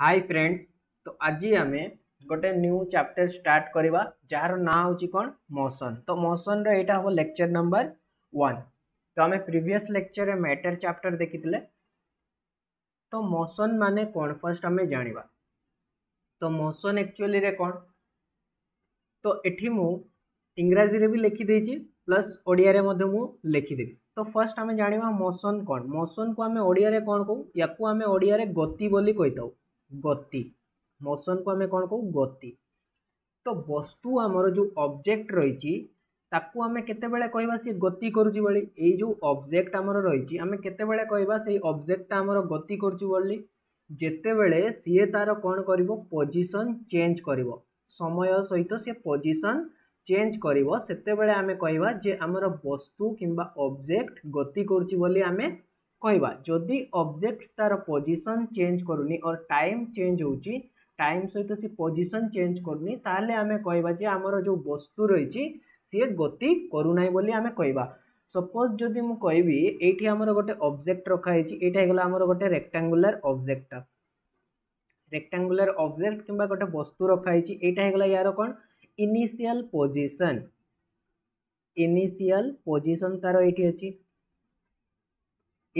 Hi friend तो आज आम गोटे न्यू चैप्टर स्टार्ट करवा जार ना हो मोशन तो मोशन रहा हम लेक्चर नंबर वन तो आम प्रिवियस लेक्चर मैटर चैप्टर देखी तो मोशन माने कौन फर्स्ट आम जानवा तो मोशन एक्चुअली रे कौन तो ये मुंग्राजी में भी लिखिदे प्लस ओडिया लिखिदेवि तो फर्स्ट आम जानवा मोशन कौन मोशन को आम ओडिया कौन कहू या गति कही था ଗତି મોશનକୁ ଆମେ କ'ଣ କହୁ ଗତି ତ ବସ୍ତୁ ଆମର ଯେଉଁ ଅବଜେକ୍ଟ ରହିଛି ତାକୁ ଆମେ କେତେବେଳେ କହିବା ସେ ଗତି କରୁଛି ବୋଲି ଏଇ ଯେଉଁ ଅବଜେକ୍ଟ ଆମର ରହିଛି ଆମେ କେତେବେଳେ କହିବା ସେଇ ଅବଜେକ୍ଟଟା ଆମର ଗତି କରୁଛି ବୋଲି ଯେତେବେଳେ ସିଏ ତାର କ'ଣ କରିବ ପୋଜିସନ୍ ଚେଞ୍ଜ କରିବ ସମୟ ସହିତ ସେ ପୋଜିସନ୍ ଚେଞ୍ଜ କରିବ ସେତେବେଳେ ଆମେ କହିବା ଯେ ଆମର ବସ୍ତୁ କିମ୍ବା ଅବଜେକ୍ଟ ଗତି କରୁଛି ବୋଲି ଆମେ কহবা যদি অবজেক্ট তার পজিশন চেঞ্জ করুনি অর টাইম চেঞ্জ হচ্ছে টাইম সহিত সে পজিশন চেঞ্জ করুনি তাহলে আমি কহবা যে আমার যে বস্তু রয়েছে সি গতি করুনা বলে আমি কহবা সপোজ যদি মু কহবি এইটি আমার গোটে অবজেক্ট রখা হয়েছে এইটা হয়ে গেল আমার গোটে রেকটাঙ্গুলার অবজেক্ট রেকটাঙ্গুলার অবজেক্ট কিংবা গোটে বস্তু রখা হয়েছে এইটা হয়ে গেল ইয়ার কোণ ইনিশিয়াল পজিশন ইনিশিয়াল পজিশন তার এইটি আছে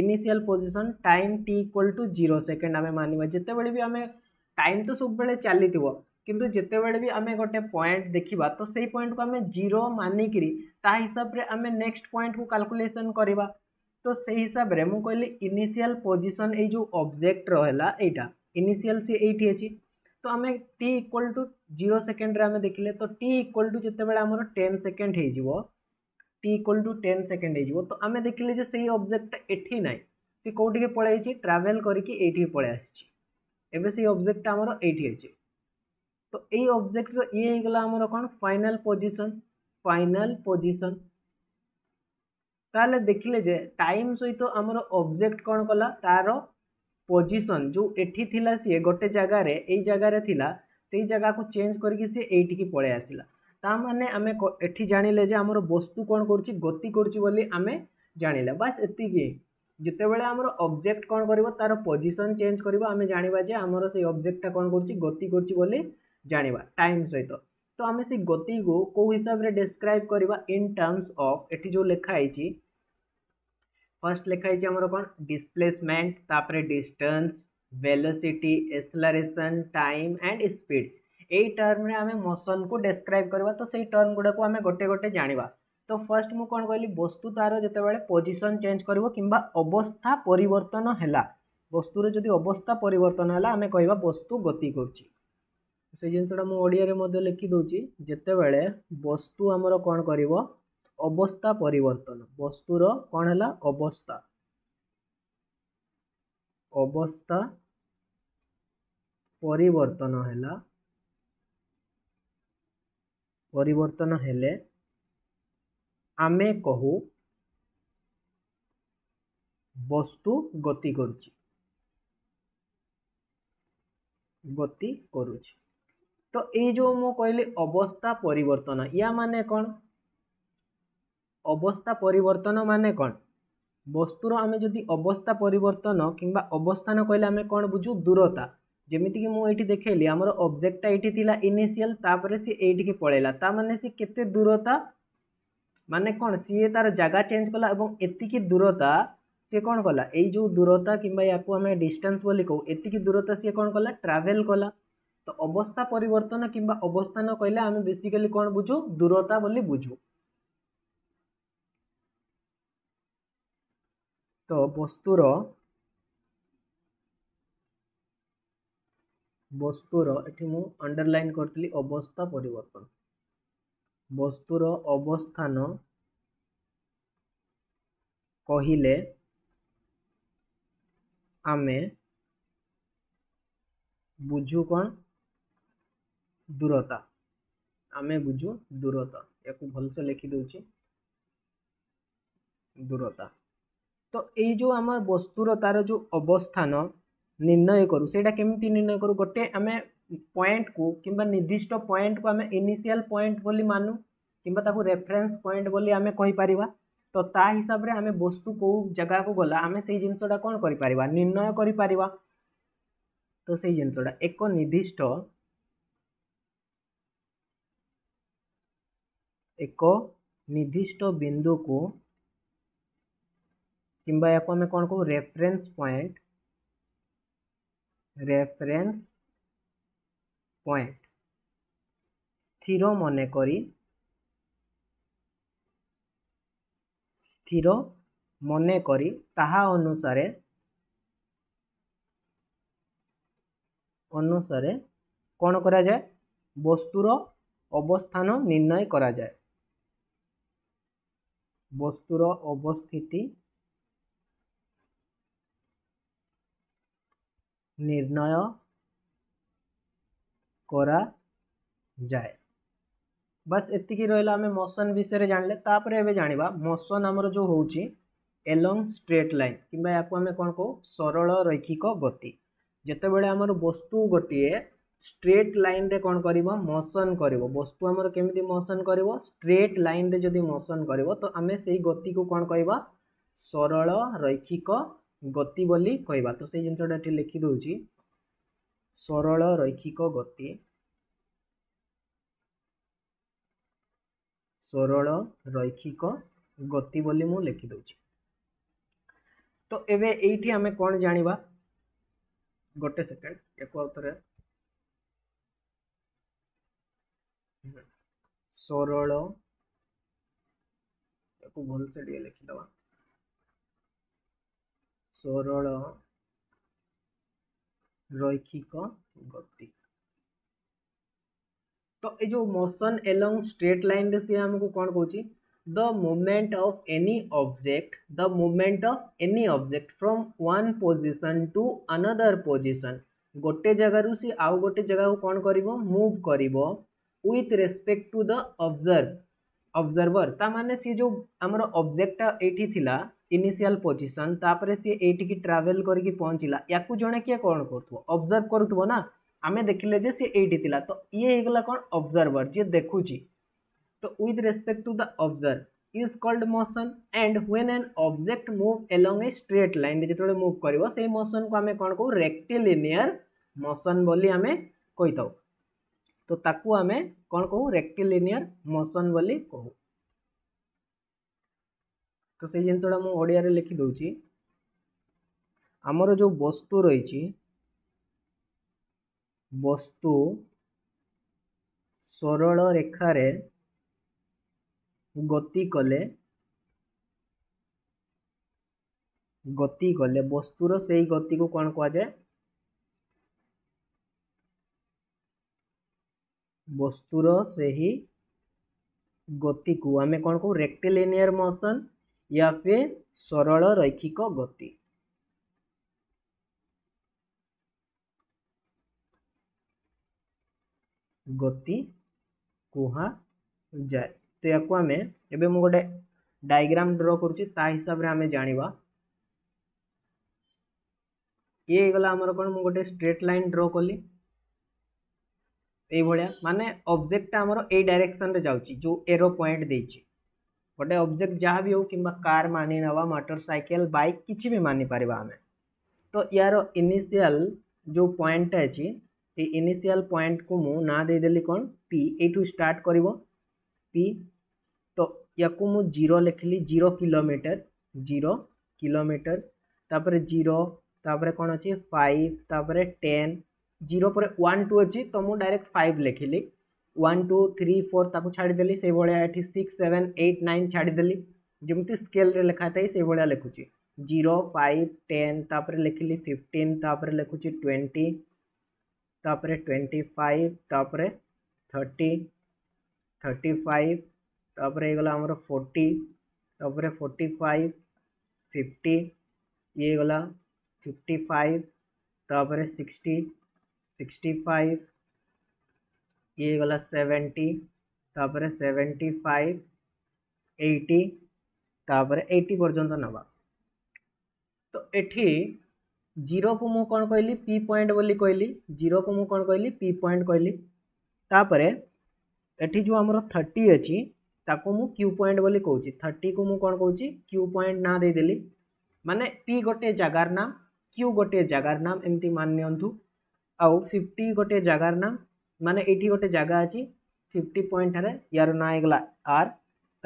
initial position time T equal to zero second आम मानवा बड़े भी आम टाइम तो सब बेले चली किंतु बड़े भी आम गोटे पॉइंट देखा तो से पॉइंट को आम जीरो मानिकी ता हिसाब से आम नेक्स्ट पॉइंट को काल्कुलेसन करवा तो से हिसाब से मुझे कहली इनिशियल पोजिशन ये जो अब्जेक्ट रहा यहाँ इनिशियल सी ये अच्छी तो आम T equal to zero second आम देखिले तो टी इक्वल टू जिते आमर टेन सेकेंड हो T equal to ten second हो तो आम देखिले जे से अब्जेक्टा ये ना सी कौटी पलैसी ट्रावेल करके पलि आबे से आमर ये अच्छे तो यही अब्जेक्टर ये होगा आमर कौन फाइनाल पोजिशन फाइनाल पोजिशन ताले देखिले जे टाइम सहित तो आमर अब्जेक्ट कौन कला तार पोजिशन जो एठी थिला सी गोटे जगार यही जगार थिला से जगह को चेंज करके सी एटी की पलि आसला ताने आम ये जाणिले आम वस्तु कौन कर गति करें जाणी बास ये जिते बड़े आम अब्जेक्ट कौन कर तार पोजिशन चेंज कर आम जाना जे आम से अब्जेक्टा कौन कर गति कर टाइम सहित तो आम से गति को कौ हिसाब से डेस्क्राइब करवा इन टर्मस अफ ये जो लिखाई फर्स्ट लिखाई आमर कौन डिस्प्लेसमेंट तापर distance velocity acceleration time and speed ଏଇ ଟର୍ମରେ ଆମେ ମୋସନକୁ ଡେସ୍କ୍ରାଇବ୍ କରିବା ତ ସେଇ ଟର୍ମ ଗୁଡ଼ାକୁ ଆମେ ଗୋଟେ ଗୋଟେ ଜାଣିବା ତ ଫାର୍ଷ୍ଟ ମୁଁ କ'ଣ କହିଲି ବସ୍ତୁ ତା'ର ଯେତେବେଳେ ପୋଜିସନ୍ ଚେଞ୍ଜ କରିବ କିମ୍ବା ଅବସ୍ଥା ପରିବର୍ତ୍ତନ ହେଲା ବସ୍ତୁର ଯଦି ଅବସ୍ଥା ପରିବର୍ତ୍ତନ ହେଲା ଆମେ କହିବା ବସ୍ତୁ ଗତି କରୁଛି ସେଇ ଜିନିଷଟା ମୁଁ ଓଡ଼ିଆରେ ମଧ୍ୟ ଲେଖିଦେଉଛି ଯେତେବେଳେ ବସ୍ତୁ ଆମର କ'ଣ କରିବ ଅବସ୍ଥା ପରିବର୍ତ୍ତନ ବସ୍ତୁର କ'ଣ ହେଲା ଅବସ୍ଥା ଅବସ୍ଥା ପରିବର୍ତ୍ତନ ହେଲା ପରିବର୍ତ୍ତନ ହେଲେ ଆମେ କହୁ ବସ୍ତୁ ଗତି କରୁଛି ଗତି କରୁଛି ତ ଏଇ ଯେଉଁ ମୁଁ କହିଲି ଅବସ୍ଥା ପରିବର୍ତ୍ତନ ୟା ମାନେ କ'ଣ ଅବସ୍ଥା ପରିବର୍ତ୍ତନ ମାନେ କ'ଣ ବସ୍ତୁର ଆମେ ଯଦି ଅବସ୍ଥା ପରିବର୍ତ୍ତନ କିମ୍ବା ଅବସ୍ଥାନ କହିଲେ ଆମେ କ'ଣ ବୁଝୁ ଦୂରତା ଯେମିତିକି ମୁଁ ଏଇଠି ଦେଖାଇଲି ଆମର ଅବଜେକ୍ଟଟା ଏଇଠି ଥିଲା ଇନିସିଆଲ୍ ତାପରେ ସିଏ ଏଇଠିକି ପଳାଇଲା ତା ମାନେ ସେ କେତେ ଦୂରତା ମାନେ କ'ଣ ସିଏ ତାର ଜାଗା ଚେଞ୍ଜ କଲା ଏବଂ ଏତିକି ଦୂରତା ସିଏ କ'ଣ କଲା ଏଇ ଯେଉଁ ଦୂରତା କିମ୍ବା ୟାକୁ ଆମେ ଡିଷ୍ଟାନ୍ସ ବୋଲି କହୁ ଏତିକି ଦୂରତା ସିଏ କ'ଣ କଲା ଟ୍ରାଭେଲ୍ କଲା ତ ଅବସ୍ଥା ପରିବର୍ତ୍ତନ କିମ୍ବା ଅବସ୍ଥାନ କହିଲେ ଆମେ ବେସିକାଲି କ'ଣ ବୁଝୁ ଦୂରତା ବୋଲି ବୁଝୁ ତ ବସ୍ତୁର ବସ୍ତୁର ଏଠି ମୁଁ ଅଣ୍ଡରଲାଇନ୍ କରିଥିଲି ଅବସ୍ଥା ପରିବର୍ତ୍ତନ ବସ୍ତୁର ଅବସ୍ଥାନ କହିଲେ ଆମେ ବୁଝୁ କ'ଣ ଦୂରତା ଆମେ ବୁଝୁ ଦୂରତା ୟାକୁ ଭଲସେ ଲେଖିଦେଉଛି ଦୂରତା ତ ଏଇ ଯେଉଁ ଆମ ବସ୍ତୁର ତାର ଯେଉଁ ଅବସ୍ଥାନ निर्णय करूँ सेटा केमती निर्णय करूँ गोटे आम पॉइंट को किंबा निर्दिष्ट पॉइंट को आम इनिशियल पॉइंट बोली मानु कि रेफरेंस पॉइंट बोली आम कहीपर तो ता हिसाब से आम वस्तु कौ जगह को गला आम से जिनसा कौन कर निर्णय कर तो से जिनसा एक निर्दिष्ट एक निर्दिष्ट बिंदु को किंबा या को आम कौन कहू रेफरेन्स पॉइंट রেফারেন্স পয়েন্ট স্থির মনে করি স্থির মনে করি তাহা অনুসারে অনুসারে କ'ଣ କରାଯାଏ ବସ୍ତୁର ଅବସ୍ଥାନ ନିର୍ଣ୍ଣୟ କରାଯାଏ ବସ୍ତୁର ଅବସ୍ଥିତି निर्णय करा जाए बस एति रहा मोशन विषय जानले तापर एवं जानवा मोशन आमर जो हूँ एलंग स्ट्रेट लाइन किंबा आमे कौन कौ सरल रैखिक गति जिते बमर वस्तु गोटे स्ट्रेट लाइन रे कौन कर मोशन कर वस्तु आमर केमी मोशन कर स्ट्रेट लाइन रे जदि मोशन कर तो आम से गति को कौन कह सरल रैखिक ଗତି ବୋଲି କହିବା ତ ସେଇ ଜିନିଷଟା ଏଠି ଲେଖିଦେଉଛି ସରଳ ରୈଖିକ ଗତି ସରଳ ରୈଖିକ ଗତି ବୋଲି ମୁଁ ଲେଖିଦେଉଛି ତ ଏବେ ଏଇଠି ଆମେ କ'ଣ ଜାଣିବା ଗୋଟେ ସେକେଣ୍ଡ ଏକ ଥରେ ସରଳ ତାକୁ ଭଲସେ ଟିକେ ଲେଖିଦେବା सरल रैखिक गति तो ये जो मोशन एलंग स्ट्रेट लाइन रे सी हमको कौन कौन the moment of any object the moment of any object from one position to another position गोटे जगह सी आउ गोटे जगह को कौन कर मूव कर with respect to the observe observer ताने सी जो आम ऑब्जेक्ट ये इनिशियल पोजिशन तापर सी की ट्रावेल करके पहुँचला या जड़े किए कौन करब्जर्व करना आम देखिले सी ये थिला तो ये हेगला कौन ऑब्जर्वर जी देखुची तो with respect to the observe is called motion and when an object move along a straight line जो मुव कर से मोशन को आम कौन कहू रेक्टिलिनियर मोशन आम कही तो ताकू आम कौन कहू रेक्टिलिनियर मोशन बोली कहू तो से जिनटा मुझे लिखिदी आमर जो वस्तु रही वस्तु सरल रेखार गति कले गति कले গতি কলে गति को গতিকে कह কুযায় वस्तुर से ही गति को आम कौन कहूँ रेक्टिलेनियर मोशन या फिर सरल रैखिक गति गति कह जाए तो या आम एवं मुझे डायग्राम ड्र कर हिसाब से आम जानवा ये गला आम कौन मुझे गोटे स्ट्रेट लाइन ड्र कली भाया मानने अब्जेक्टा आम ये डायरेक्शन जाऊँच जो एरो पॉइंट देखिए गोटे अब्जेक्ट जहाँ भी हो कि कार मानि ना मोटर मोटरसाइकेल बैक कि भी मानि पार आम तो यार इनिशियल जो पॉइंट अच्छी ये इनिशियल पॉइंट को मु ना देदेली कौन पी यू स्टार्ट कर पी तो या मुझे जीरो लिखिली जीरो किलोमीटर जीरो किलोमीटर तापर जीरो कौन अच्छे फाइव तापर टेन जीरो पर वन टू अच्छी तो मुझे डायरेक्ट फाइव लिखिली वन टू थ्री फोर ताक छाड़देली से भाया सिक्स सेवेन एट नाइन छाड़देली जमी स्केल लिखा था से भाया लिखुची जीरो फाइव टेन तापर लिखिली फिफ्टीन तापर लिखुची ट्वेंटी तापर ट्वेंटी फाइव तापर थर्टी थर्टी फाइव तापर ये गला आमर फोर्टी तापर फोर्टी फाइव फिफ्टी ये गला फिफ्टी फाइव तापर सिक्सटी সিক্সটি ফাইভ ইয়ে গলা সেভেন্টি তাপরে সেভেন্টি ফাইভ এইটি তাপরে এইটি পর্যন্ত নেবা তো এটি জিরোকু মু କ'ଣ କହିଲି ପି ପଏଣ୍ଟ ବୋଲି କହିଲି ଜିରୋକୁ ମୁଁ କ'ଣ କହିଲି ପି ପଏଣ୍ଟ କହିଲି ତାପରେ ଏଠି ଯେଉଁ ଆମର ଥାର୍ଟି ଅଛି ତାକୁ ମୁଁ କ୍ୟୁ ପଏଣ୍ଟ ବୋଲି କହୁଛି ଥାର୍ଟିକୁ ମୁଁ କ'ଣ କହୁଛି କ୍ୟୁ ପଏଣ୍ଟ ନାଁ ଦେଇଦେଲି ମାନେ ପି ଗୋଟିଏ ଜାଗାର ନାମ କ୍ୟୁ ଗୋଟିଏ ଜାଗାର ନାମ ଏମିତି ମାନି ନିଅନ୍ତୁ ଆଉ ଫିଫ୍ଟି ଗୋଟେ ଜାଗାର ନାମ ମାନେ ଏଇଠି ଗୋଟେ ଜାଗା ଅଛି ଫିଫ୍ଟି ପଏଣ୍ଟରେ ୟାର ନାଁ ହେଇଗଲା ଆର୍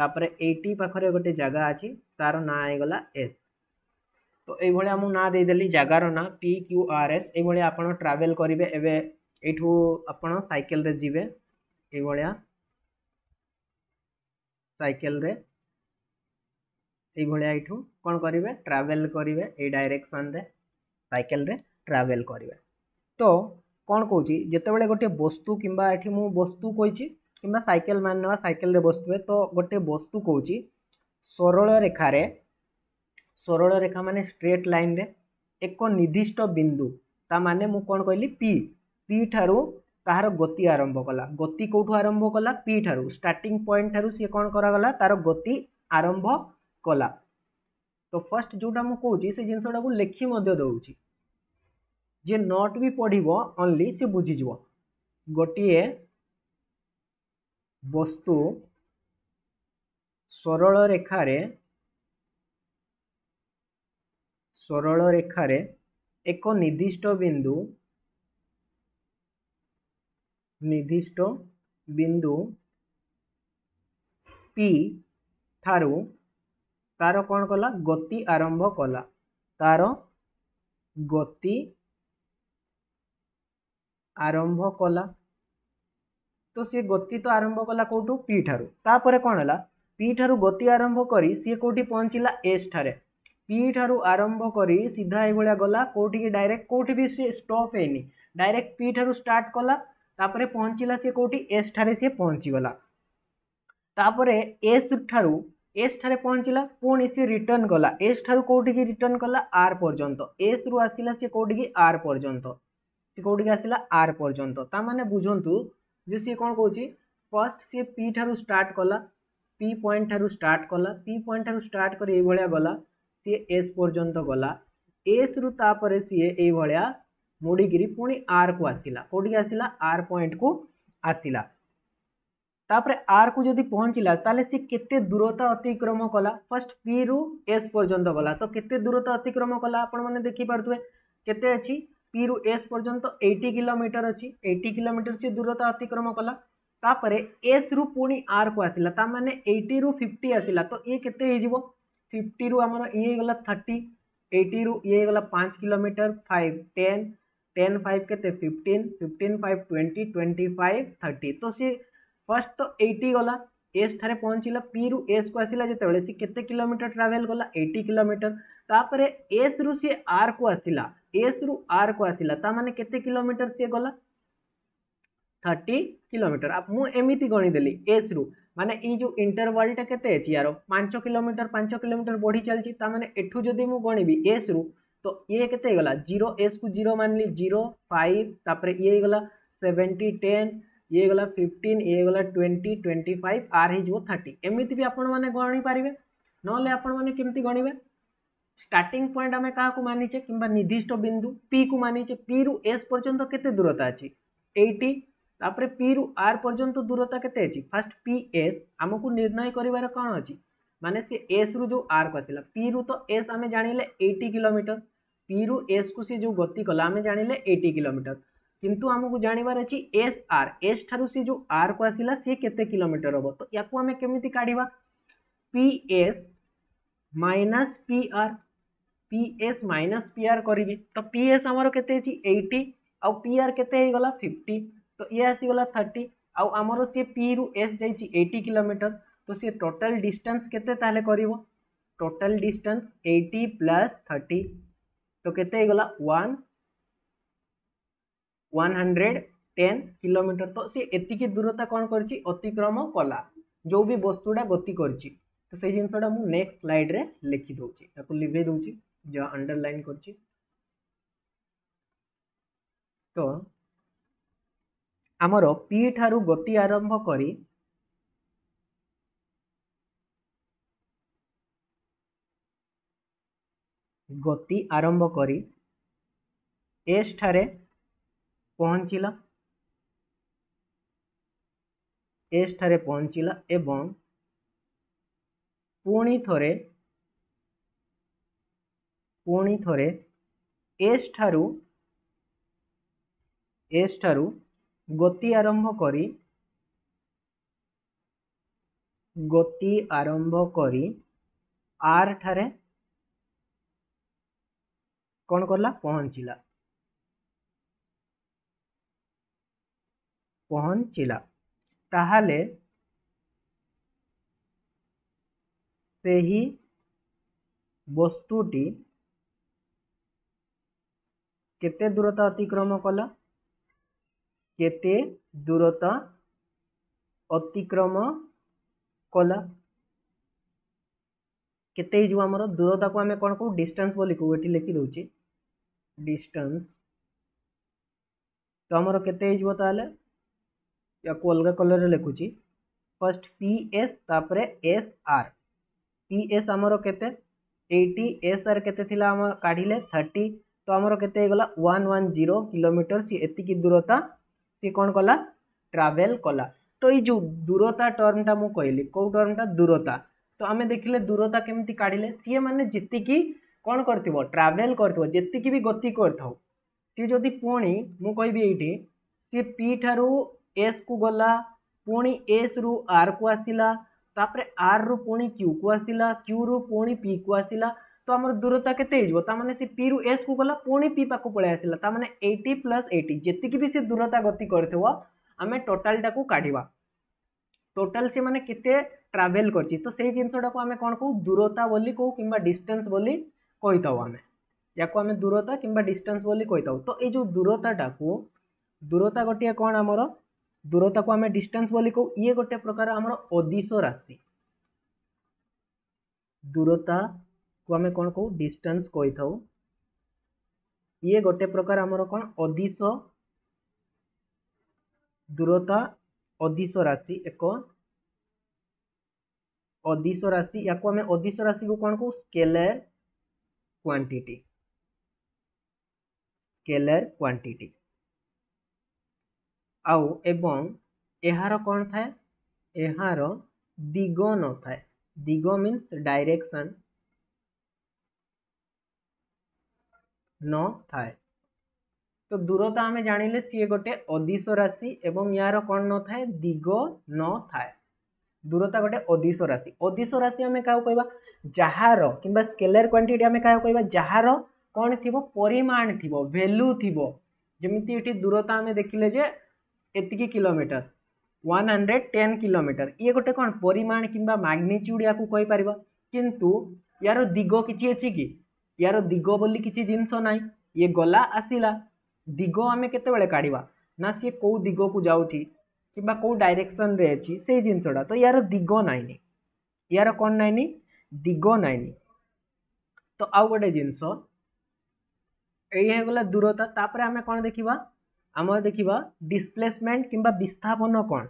ତାପରେ ଏଇଟି ପାଖରେ ଗୋଟେ ଜାଗା ଅଛି ତାର ନାଁ ହେଇଗଲା ଏସ୍ ତ ଏଇଭଳିଆ ମୁଁ ନାଁ ଦେଇଦେଲି ଜାଗାର ନାଁ ପି କ୍ୟୁ ଆର୍ ଏସ୍ ଏଇଭଳିଆ ଆପଣ ଟ୍ରାଭେଲ୍ କରିବେ ଏବେ ଏଇଠୁ ଆପଣ ସାଇକେଲରେ ଯିବେ ଏଇଭଳିଆ ସାଇକେଲରେ ଏଇଭଳିଆ ଏଇଠୁ କ'ଣ କରିବେ ଟ୍ରାଭେଲ୍ କରିବେ ଏଇ ଡାଇରେକ୍ସନ୍ରେ ସାଇକେଲରେ ଟ୍ରାଭେଲ୍ କରିବେ তো କ'ଣ କହୁଛି ଯେତେବେଳେ ଗୋଟିଏ ବସ୍ତୁ କିମ୍ବା ଏଠି ମୁଁ ବସ୍ତୁ କହିଛି କିମ୍ବା ସାଇକେଲ ମାନ ନେବା ସାଇକେଲରେ ବସିଥିବେ ତ ଗୋଟିଏ ବସ୍ତୁ କହୁଛି ସରଳ ରେଖାରେ ସରଳ ରେଖା ମାନେ ଷ୍ଟ୍ରେଟ୍ ଲାଇନ୍ରେ ଏକ ନିର୍ଦ୍ଦିଷ୍ଟ ବିନ୍ଦୁ ତା ମାନେ ମୁଁ କ'ଣ କହିଲି ପି ପି ଠାରୁ ତାହାର ଗତି ଆରମ୍ଭ କଲା ଗତି କେଉଁଠୁ ଆରମ୍ଭ କଲା ପି ଠାରୁ ଷ୍ଟାର୍ଟିଂ ପଏଣ୍ଟ ଠାରୁ ସିଏ କ'ଣ କରାଗଲା ତାର ଗତି ଆରମ୍ଭ କଲା ତ ଫାର୍ଷ୍ଟ ଯେଉଁଟା ମୁଁ କହୁଛି ସେ ଜିନିଷଟାକୁ ଲେଖି ମଧ୍ୟ ଦେଉଛି ଯିଏ ନଟ୍ ବି ପଢ଼ିବ ଓନ୍ଲି ସେ ବୁଝିଯିବ ଗୋଟିଏ ବସ୍ତୁ ସରଳ ରେଖାରେ ସରଳ ରେଖାରେ ଏକ ନିର୍ଦ୍ଦିଷ୍ଟ ବିନ୍ଦୁ ନିର୍ଦ୍ଦିଷ୍ଟ ବିନ୍ଦୁ ପି ଠାରୁ ତାର କ'ଣ କଲା ଗତି ଆରମ୍ଭ କଲା ତାର ଗତି ଆରମ୍ଭ କଲା ତ ସିଏ ଗତି ତ ଆରମ୍ଭ କଲା କେଉଁଠୁ ପି ଠାରୁ ତାପରେ କ'ଣ ହେଲା ପି ଠାରୁ ଗତି ଆରମ୍ଭ କରି ସିଏ କେଉଁଠି ପହଞ୍ଚିଲା ଏସ୍ ଠାରେ ପି ଠାରୁ ଆରମ୍ଭ କରି ସିଧା ଏଇଭଳିଆ ଗଲା କେଉଁଠିକି ଡାଇରେକ୍ଟ କେଉଁଠି ବି ସିଏ ଷ୍ଟପ୍ ହେଇନି ଡାଇରେକ୍ଟ ପି ଠାରୁ ଷ୍ଟାର୍ଟ କଲା ତାପରେ ପହଞ୍ଚିଲା ସିଏ କେଉଁଠି ଏସ୍ ଠାରେ ସିଏ ପହଞ୍ଚିଗଲା ତାପରେ ଏସ୍ ଠାରୁ ଏସ୍ ଠାରେ ପହଞ୍ଚିଲା ପୁଣି ସିଏ ରିଟର୍ନ କଲା ଏସ୍ ଠାରୁ କେଉଁଠିକି ରିଟର୍ଣ୍ଣ କଲା ଆର୍ ପର୍ଯ୍ୟନ୍ତ ଏସ୍ରୁ ଆସିଲା ସିଏ କେଉଁଠିକି ଆର୍ ପର୍ଯ୍ୟନ୍ତ କୋଉଠିକି ଆସିଲା ଆର୍ ପର୍ଯ୍ୟନ୍ତ ତା ମାନେ ବୁଝନ୍ତୁ ଯେ ସିଏ କ'ଣ କହୁଛି ଫାର୍ଷ୍ଟ ସିଏ ପି ଠାରୁ ଷ୍ଟାର୍ଟ କଲା ପି ପଏଣ୍ଟ ଠାରୁ ଷ୍ଟାର୍ଟ କଲା ପି ପଏଣ୍ଟ ଠାରୁ ଷ୍ଟାର୍ଟ କରି ଏଇଭଳିଆ ଗଲା ସିଏ ଏସ୍ ପର୍ଯ୍ୟନ୍ତ ଗଲା ଏସ୍ରୁ ତାପରେ ସିଏ ଏଇଭଳିଆ ମୋଡ଼ିକିରି ପୁଣି ଆର୍କୁ ଆସିଲା କୋଉଠିକି ଆସିଲା ଆର୍ ପଏଣ୍ଟକୁ ଆସିଲା ତାପରେ ଆର୍କୁ ଯଦି ପହଞ୍ଚିଲା ତାହେଲେ ସିଏ କେତେ ଦୂରତା ଅତିକ୍ରମ କଲା ଫାର୍ଷ୍ଟ ପିରୁ ଏସ୍ ପର୍ଯ୍ୟନ୍ତ ଗଲା ତ କେତେ ଦୂରତା ଅତିକ୍ରମ କଲା ଆପଣମାନେ ଦେଖିପାରୁଥିବେ କେତେ ଅଛି पी रु एस पर्यटन एट्टी किलोमीटर अच्छी एट्टी कोमीटर से दूरता अतिक्रम कला तापर एस रु पुणी आर को आसला ता मैंने एट्टी रु फिफ्टी आसला तो ये केत फिफ्टी रु आम ये थर्टी एट्टी रु ये गला पाँच kilometre five ten ten five के fifteen fifteen five twenty twenty five thirty तो सी फर्स्ट तो एट्टी गला एस ठार पहुँचला पी रु एस को आसला जो सी के किलोमीटर ट्रावेल गला एटी कोमीटर तापर एस रु सी आर को आसला एस रु आर को आसला ताने के सी गला थर्टी कोमीटर आप मुझे गणिदेली एस रु माने ये जो के यार पांच किलोमीटर पांच किलोमीटर बढ़ी चलती ताने एठू जदि मुझे गणबी एस रु तो ये के गला जीरो एस को जीरो मान ली जीरो फाइव तापर ये गला सेवेन्टी टेन ये गला फिफ्टन ये गला ट्वेंटी ट्वेंटी फाइव आर हो थर्टी एमती भी आपण मैंने गणिपारे ना आपण मैंने केमती गणवे स्टार्टिंग पॉइंट आम क्या मानीचे कि निर्दिष्ट बिंदु पी को मानी पी रु एस पर्यंत के दूरता अच्छी एटी ताप पी रु आर पर्यंत दूरता के फास्ट पी एस आमको निर्णय करार कौन अच्छी मानते सी एस रु जो आर को आसा पी रु तो एस आम जान लें एटी कोमीटर पी रु एस को सी जो गति कला आम जान लें एटी कोमीटर किंतु आमको जानवर अच्छी एस आर एस ठार् सी जो आर को आसला सी के केोमीटर हम तो या कोमी काढ़ P S minus P R P S minus P R करी तो एस आमर के एटी आउ आर के फिफ्टी तो ये आसीगला थर्टी आउ आमर सी पी रु एस जा एट्टी किलोमीटर तो सी टोटाल डिस्टेंस के कर total distance eighty plus thirty तो कैसे one one hundred ten kilometre तो सी एत दूरता कौन करम कला जो भी वस्तुटा गति कर तो से जिनसा मुझे नेक्स्ट स्लाइड्रे लिखिदे लिभे दूसरी যা আন্ডারলাইন করছি ତ ଆମର ପି ଠାରୁ ଗତି ଆରମ୍ଭ କରି ଗତି ଆରମ୍ଭ କରି ଏସ୍ ଠାରେ ପହଞ୍ଚିଲା ଏସ୍ ଠାରେ ପହଞ୍ଚିଲା ଏବଂ ପୁଣି ଥରେ ପୁଣି ଥରେ ଏସ୍ ଠାରୁ ଏସ୍ ଠାରୁ ଗତି ଆରମ୍ଭ କରି ଗତି ଆରମ୍ଭ କରି ଆର୍ ଠାରେ କ'ଣ କଲା ପହଞ୍ଚିଲା ପହଞ୍ଚିଲା ତାହେଲେ ସେହି ବସ୍ତୁଟି କେତେ ଦୂରତା ଅତିକ୍ରମ କଲା କେତେ ଦୂରତା ଅତିକ୍ରମ କଲା କେତେ ହେଇଯିବ ଆମର ଦୂରତାକୁ ଆମେ କ'ଣ କହୁ ଡିଷ୍ଟାନ୍ସ ବୋଲି କହୁ ଏଠି ଲେଖିଦେଉଛି ଡିଷ୍ଟାନ୍ସ ତ ଆମର କେତେ ହେଇଯିବ ତାହେଲେ ୟାକୁ ଅଲଗା କଲର୍ରେ ଲେଖୁଛି ଫାର୍ଷ୍ଟ ପି ଏସ୍ ତାପରେ ଏସ୍ ଆର୍ ପି ଏସ୍ ଆମର କେତେ ଏଇଟି ଏସ୍ ଆର୍ କେତେ ଥିଲା ଆମ କାଢ଼ିଲେ ଥାର୍ଟି तो आमर के वन जीरो किलोमीटर सी एत दूरता सी कौन कला ट्रावेल कला तो ये दूरता टर्मटा मुझे कहली कौ टर्मटा दूरता तो आम देखिले दूरता केमी काढ़ सी मैंने जीतीकी कौन कर ट्रावेल कर भी गति करी पी मुझे कहि ये सी पी ठू एस कु गला पुणी एस रु आर को आसला आर रु पुणी क्यू को आसला क्यू रु पुणी पी को आसला तो आम दूरता के पी रु एस को गला पुणी पी पाक पलि आसा तो मैंने एट्टी प्लस एट्टी जितकी भी सी दूरता गति करें टोटाल को काढ़ टोटाल सी मैंने के ट्रावेल कर तो जिनसटा को आम कौन कहू दूरता बोली कहू कि डिस्टेन्स आम जहाँ आम दूरता किस्टेन्स था तो ये दूरता को दूरता गोटे कौन आमर दूरता को आम डिस्टेन्स कहू ये गोटे प्रकार आम अदिश राशि दूरता को आम कौन कहू डिस्टेंस कही था ये गोटे प्रकार आमर कौन अदिश दूरता अदिश राशि एक अदिश राशि या आम अदिश राशि को कौन कहू स्केलर क्वांटिटी स्केलर क्वांटिटी आउ एवं एहार कौन थाए एहार दिग न था दिग मीन्स डायरेक्शन न थाए तो दूरता आम जान लें सी गोटे अदीश राशि यार कौन न था दिग न था दूरता गोटे अदिश राशि अदिश राशि आम क्या कह जार कि स्केलर क्वांटीटी आम क्या कह जार कौन थी परिमाण थी भैल्यू थी जमी ये दूरता आम देखिले एतिक kilometre one hundred ten kilometre ये गोटे कौन परिमाण कि मैग्निच्यूड या कहपर किंतु यार दिग कि अच्छी यार दिग बोली कि जिनस ना ये गला आसला दिग आम के काढ़ा ना सी कौ दिग को जावा कौ डायरेक्शन अच्छी से जिनसा तो यार दिग नाइन यार कौन नाइन दिग नाइन तो आउ गोटे जिनस यहीगला दूरता तापर आम कौन देखा आम देखा डिस्प्लेसमेंट कि विस्थापन कौन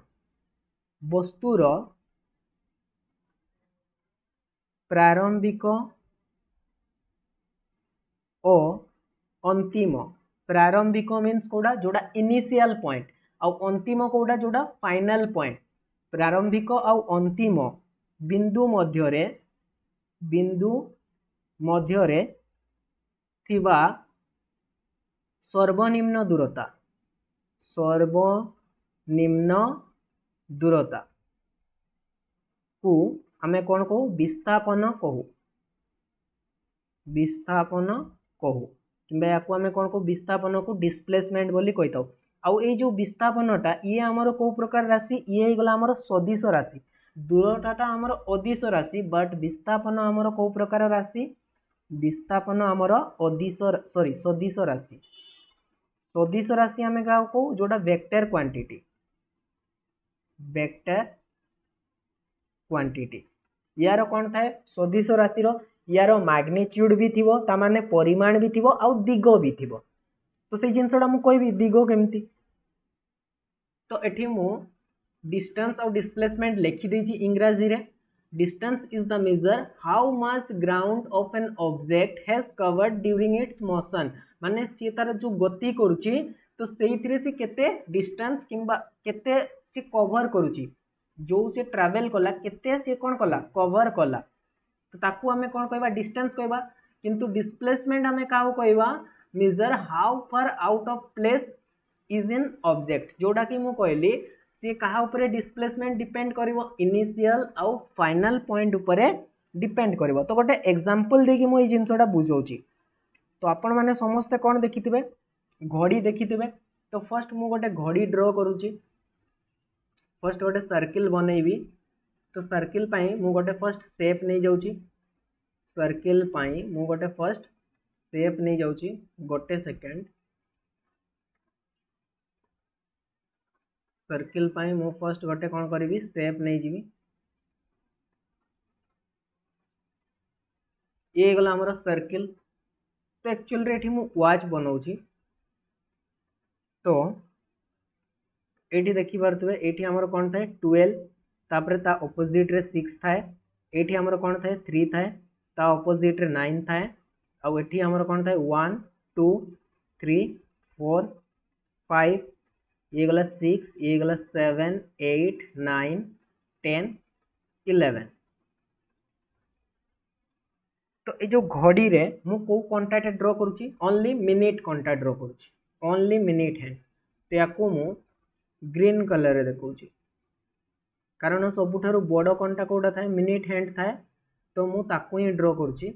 वस्तुर प्रारंभिक ଓ ଅନ୍ତିମ ପ୍ରାରମ୍ଭିକ ମିନ୍ସ କେଉଁଟା ଯେଉଁଟା ଇନିସିଆଲ୍ ପଏଣ୍ଟ ଆଉ ଅନ୍ତିମ କେଉଁଟା ଯେଉଁଟା ଫାଇନାଲ୍ ପଏଣ୍ଟ ପ୍ରାରମ୍ଭିକ ଆଉ ଅନ୍ତିମ ବିନ୍ଦୁ ମଧ୍ୟରେ ବିନ୍ଦୁ ମଧ୍ୟରେ ଥିବା ସର୍ବନିମ୍ନ ଦୂରତା ସର୍ବନିମ୍ନ ଦୂରତାକୁ ଆମେ କ'ଣ କହୁ ବିସ୍ଥାପନ କହୁ ବିସ୍ଥାପନ कहू कि आपको कौन कहू विस्थापन को डिस्प्लेसमेंट बोली आउ ये विस्थापनटा ये आम कौ प्रकार राशि ईगला गला सदीश राशि दूरटाटा आमर अदीश राशि बट विस्थापन आम कौ प्रकार राशि विस्थापन आमर अदीश सरी सदीश राशि सदीश राशि आम कौ जोटा वेक्टर क्वांटिटी वेक्टर क्वांटिटी यार कौन थाए सदीश राशि यार मैग्नेट्यूड भी थी तमें परिमाण भी थी आउ दिग भी थी तो से जिनसा मुझे कह दिग केमती तो ये डिस्टेंस आउ डिस्प्लेसमेंट लिखिदे इंग्राजी रे distance is the measure how much ground of an object has covered during its motion माने सी तार जो गति करुच्ची तो कवर कर जो सी ट्रावेल कला के कौन कला कवर कला तो ताकू हमें कौन कहवा डिस्टेंस कहवा किंतु डिस्प्लेसमेंट हमें क्या कहवा measure how far out of place is in object जोटा कि मुझे कहली सी क्या डिस्प्लेसमेंट डिपेड कर इनिशियल आउ फाइनल पॉइंट उपर डिपेड कर तो गोटे एक्जामपल देखिए मुझे जिनसटा बुझाऊँ तो आपण मैंने समस्ते कौन देखी देखि घड़ी देखी देखि तो फर्स्ट मुझे गोटे घड़ी ड्र करुच्ची फर्स्ट गोटे सर्किल बनईबी तो सर्किल मु गोटे फर्स्ट सेप नहीं जा सर्किल मु गोटे फर्स्ट सेप नहीं जा गोटे सेकेंड सर्किल मु फर्स्ट गोटे कौन करी सेप नहीं जी ये गला आम सर्किल तो एक्चुअल ये मुझ बना तो ये देखिपे ये आम कौन था ट्वेल्व ତାପରେ ତା सिक्स थाए ଥାଏ ଏଇଠି ଆମର କ'ଣ ଥାଏ ଥ୍ରୀ ଥାଏ ତା ଅପୋଜିଟ୍ରେ नाइन थाए ଆଉ ଏଠି ଆମର କ'ଣ ଥାଏ ୱାନ୍ ଟୁ ଥ୍ରୀ ଫୋର୍ ये गला सिक्स ये गला seven eight nine ten eleven तो ये जो घड़ी रे मु को ड्र करूची ओनली मिनिट कंटाक्ट ड्र करूची ओनली मिनिट हैंड तो या मु ग्रीन कलर रे कारण सब बड़ कंटा कौट था मिनिट हैंड थाए तो मुझे ही ड्र कर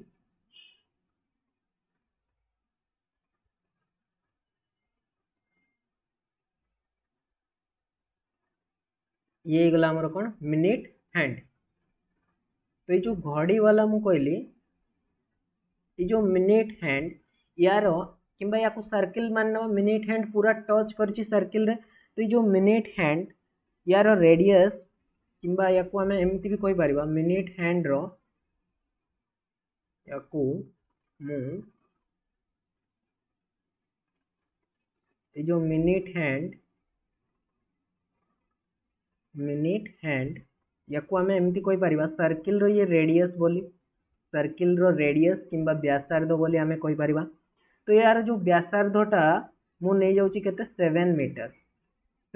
ये गला आमर कौन मिनिट हैंड तो ये जो घड़ी वाला मुझे कहली जो मिनिट हैंड यार कि सर्किल मान ना मिनिट हैंड पूरा टच कर सर्किल रे तो ये जो मिनिट हैंड यार रेडियस किंबा या एमती भी कही पार मिनिट हैंड रो मिनिट हैंड मिनिट हैंड या एमती कही पार सर्किल रो ये रेडियस बोली सर्किल रो रेडियस किंबा व्यासार्ध बोली आम कही पार तो यार जो व्यासार्धटा मुझे नहीं जाऊँगी केवेन मीटर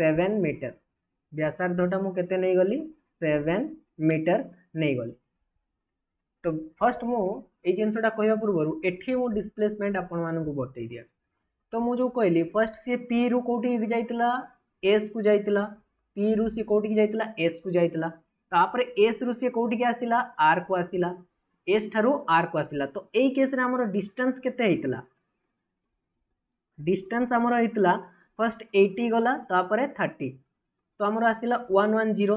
सेवेन मीटर व्यासार्धटा मुझे नहींगली सेवेन मीटर नहींगली तो फर्स्ट मुझे जिनसटा कह पूर्व एटी मुझे डिस्प्लेसमेंट आपण मानक बतई दिए तो मुझे कहली फर्स्ट सी पी रु कौट जाइला एस कु पी रु सी कौटी जाइला एस कु तापर एस रु सी कौटिक आसला आर को आसला एस ठारू आर को आसला तो यही केस डिस्टेंस केतला डिस्टेंस आमर होता फर्स्ट एटी गला थर्टी तो आमर आसला one one zero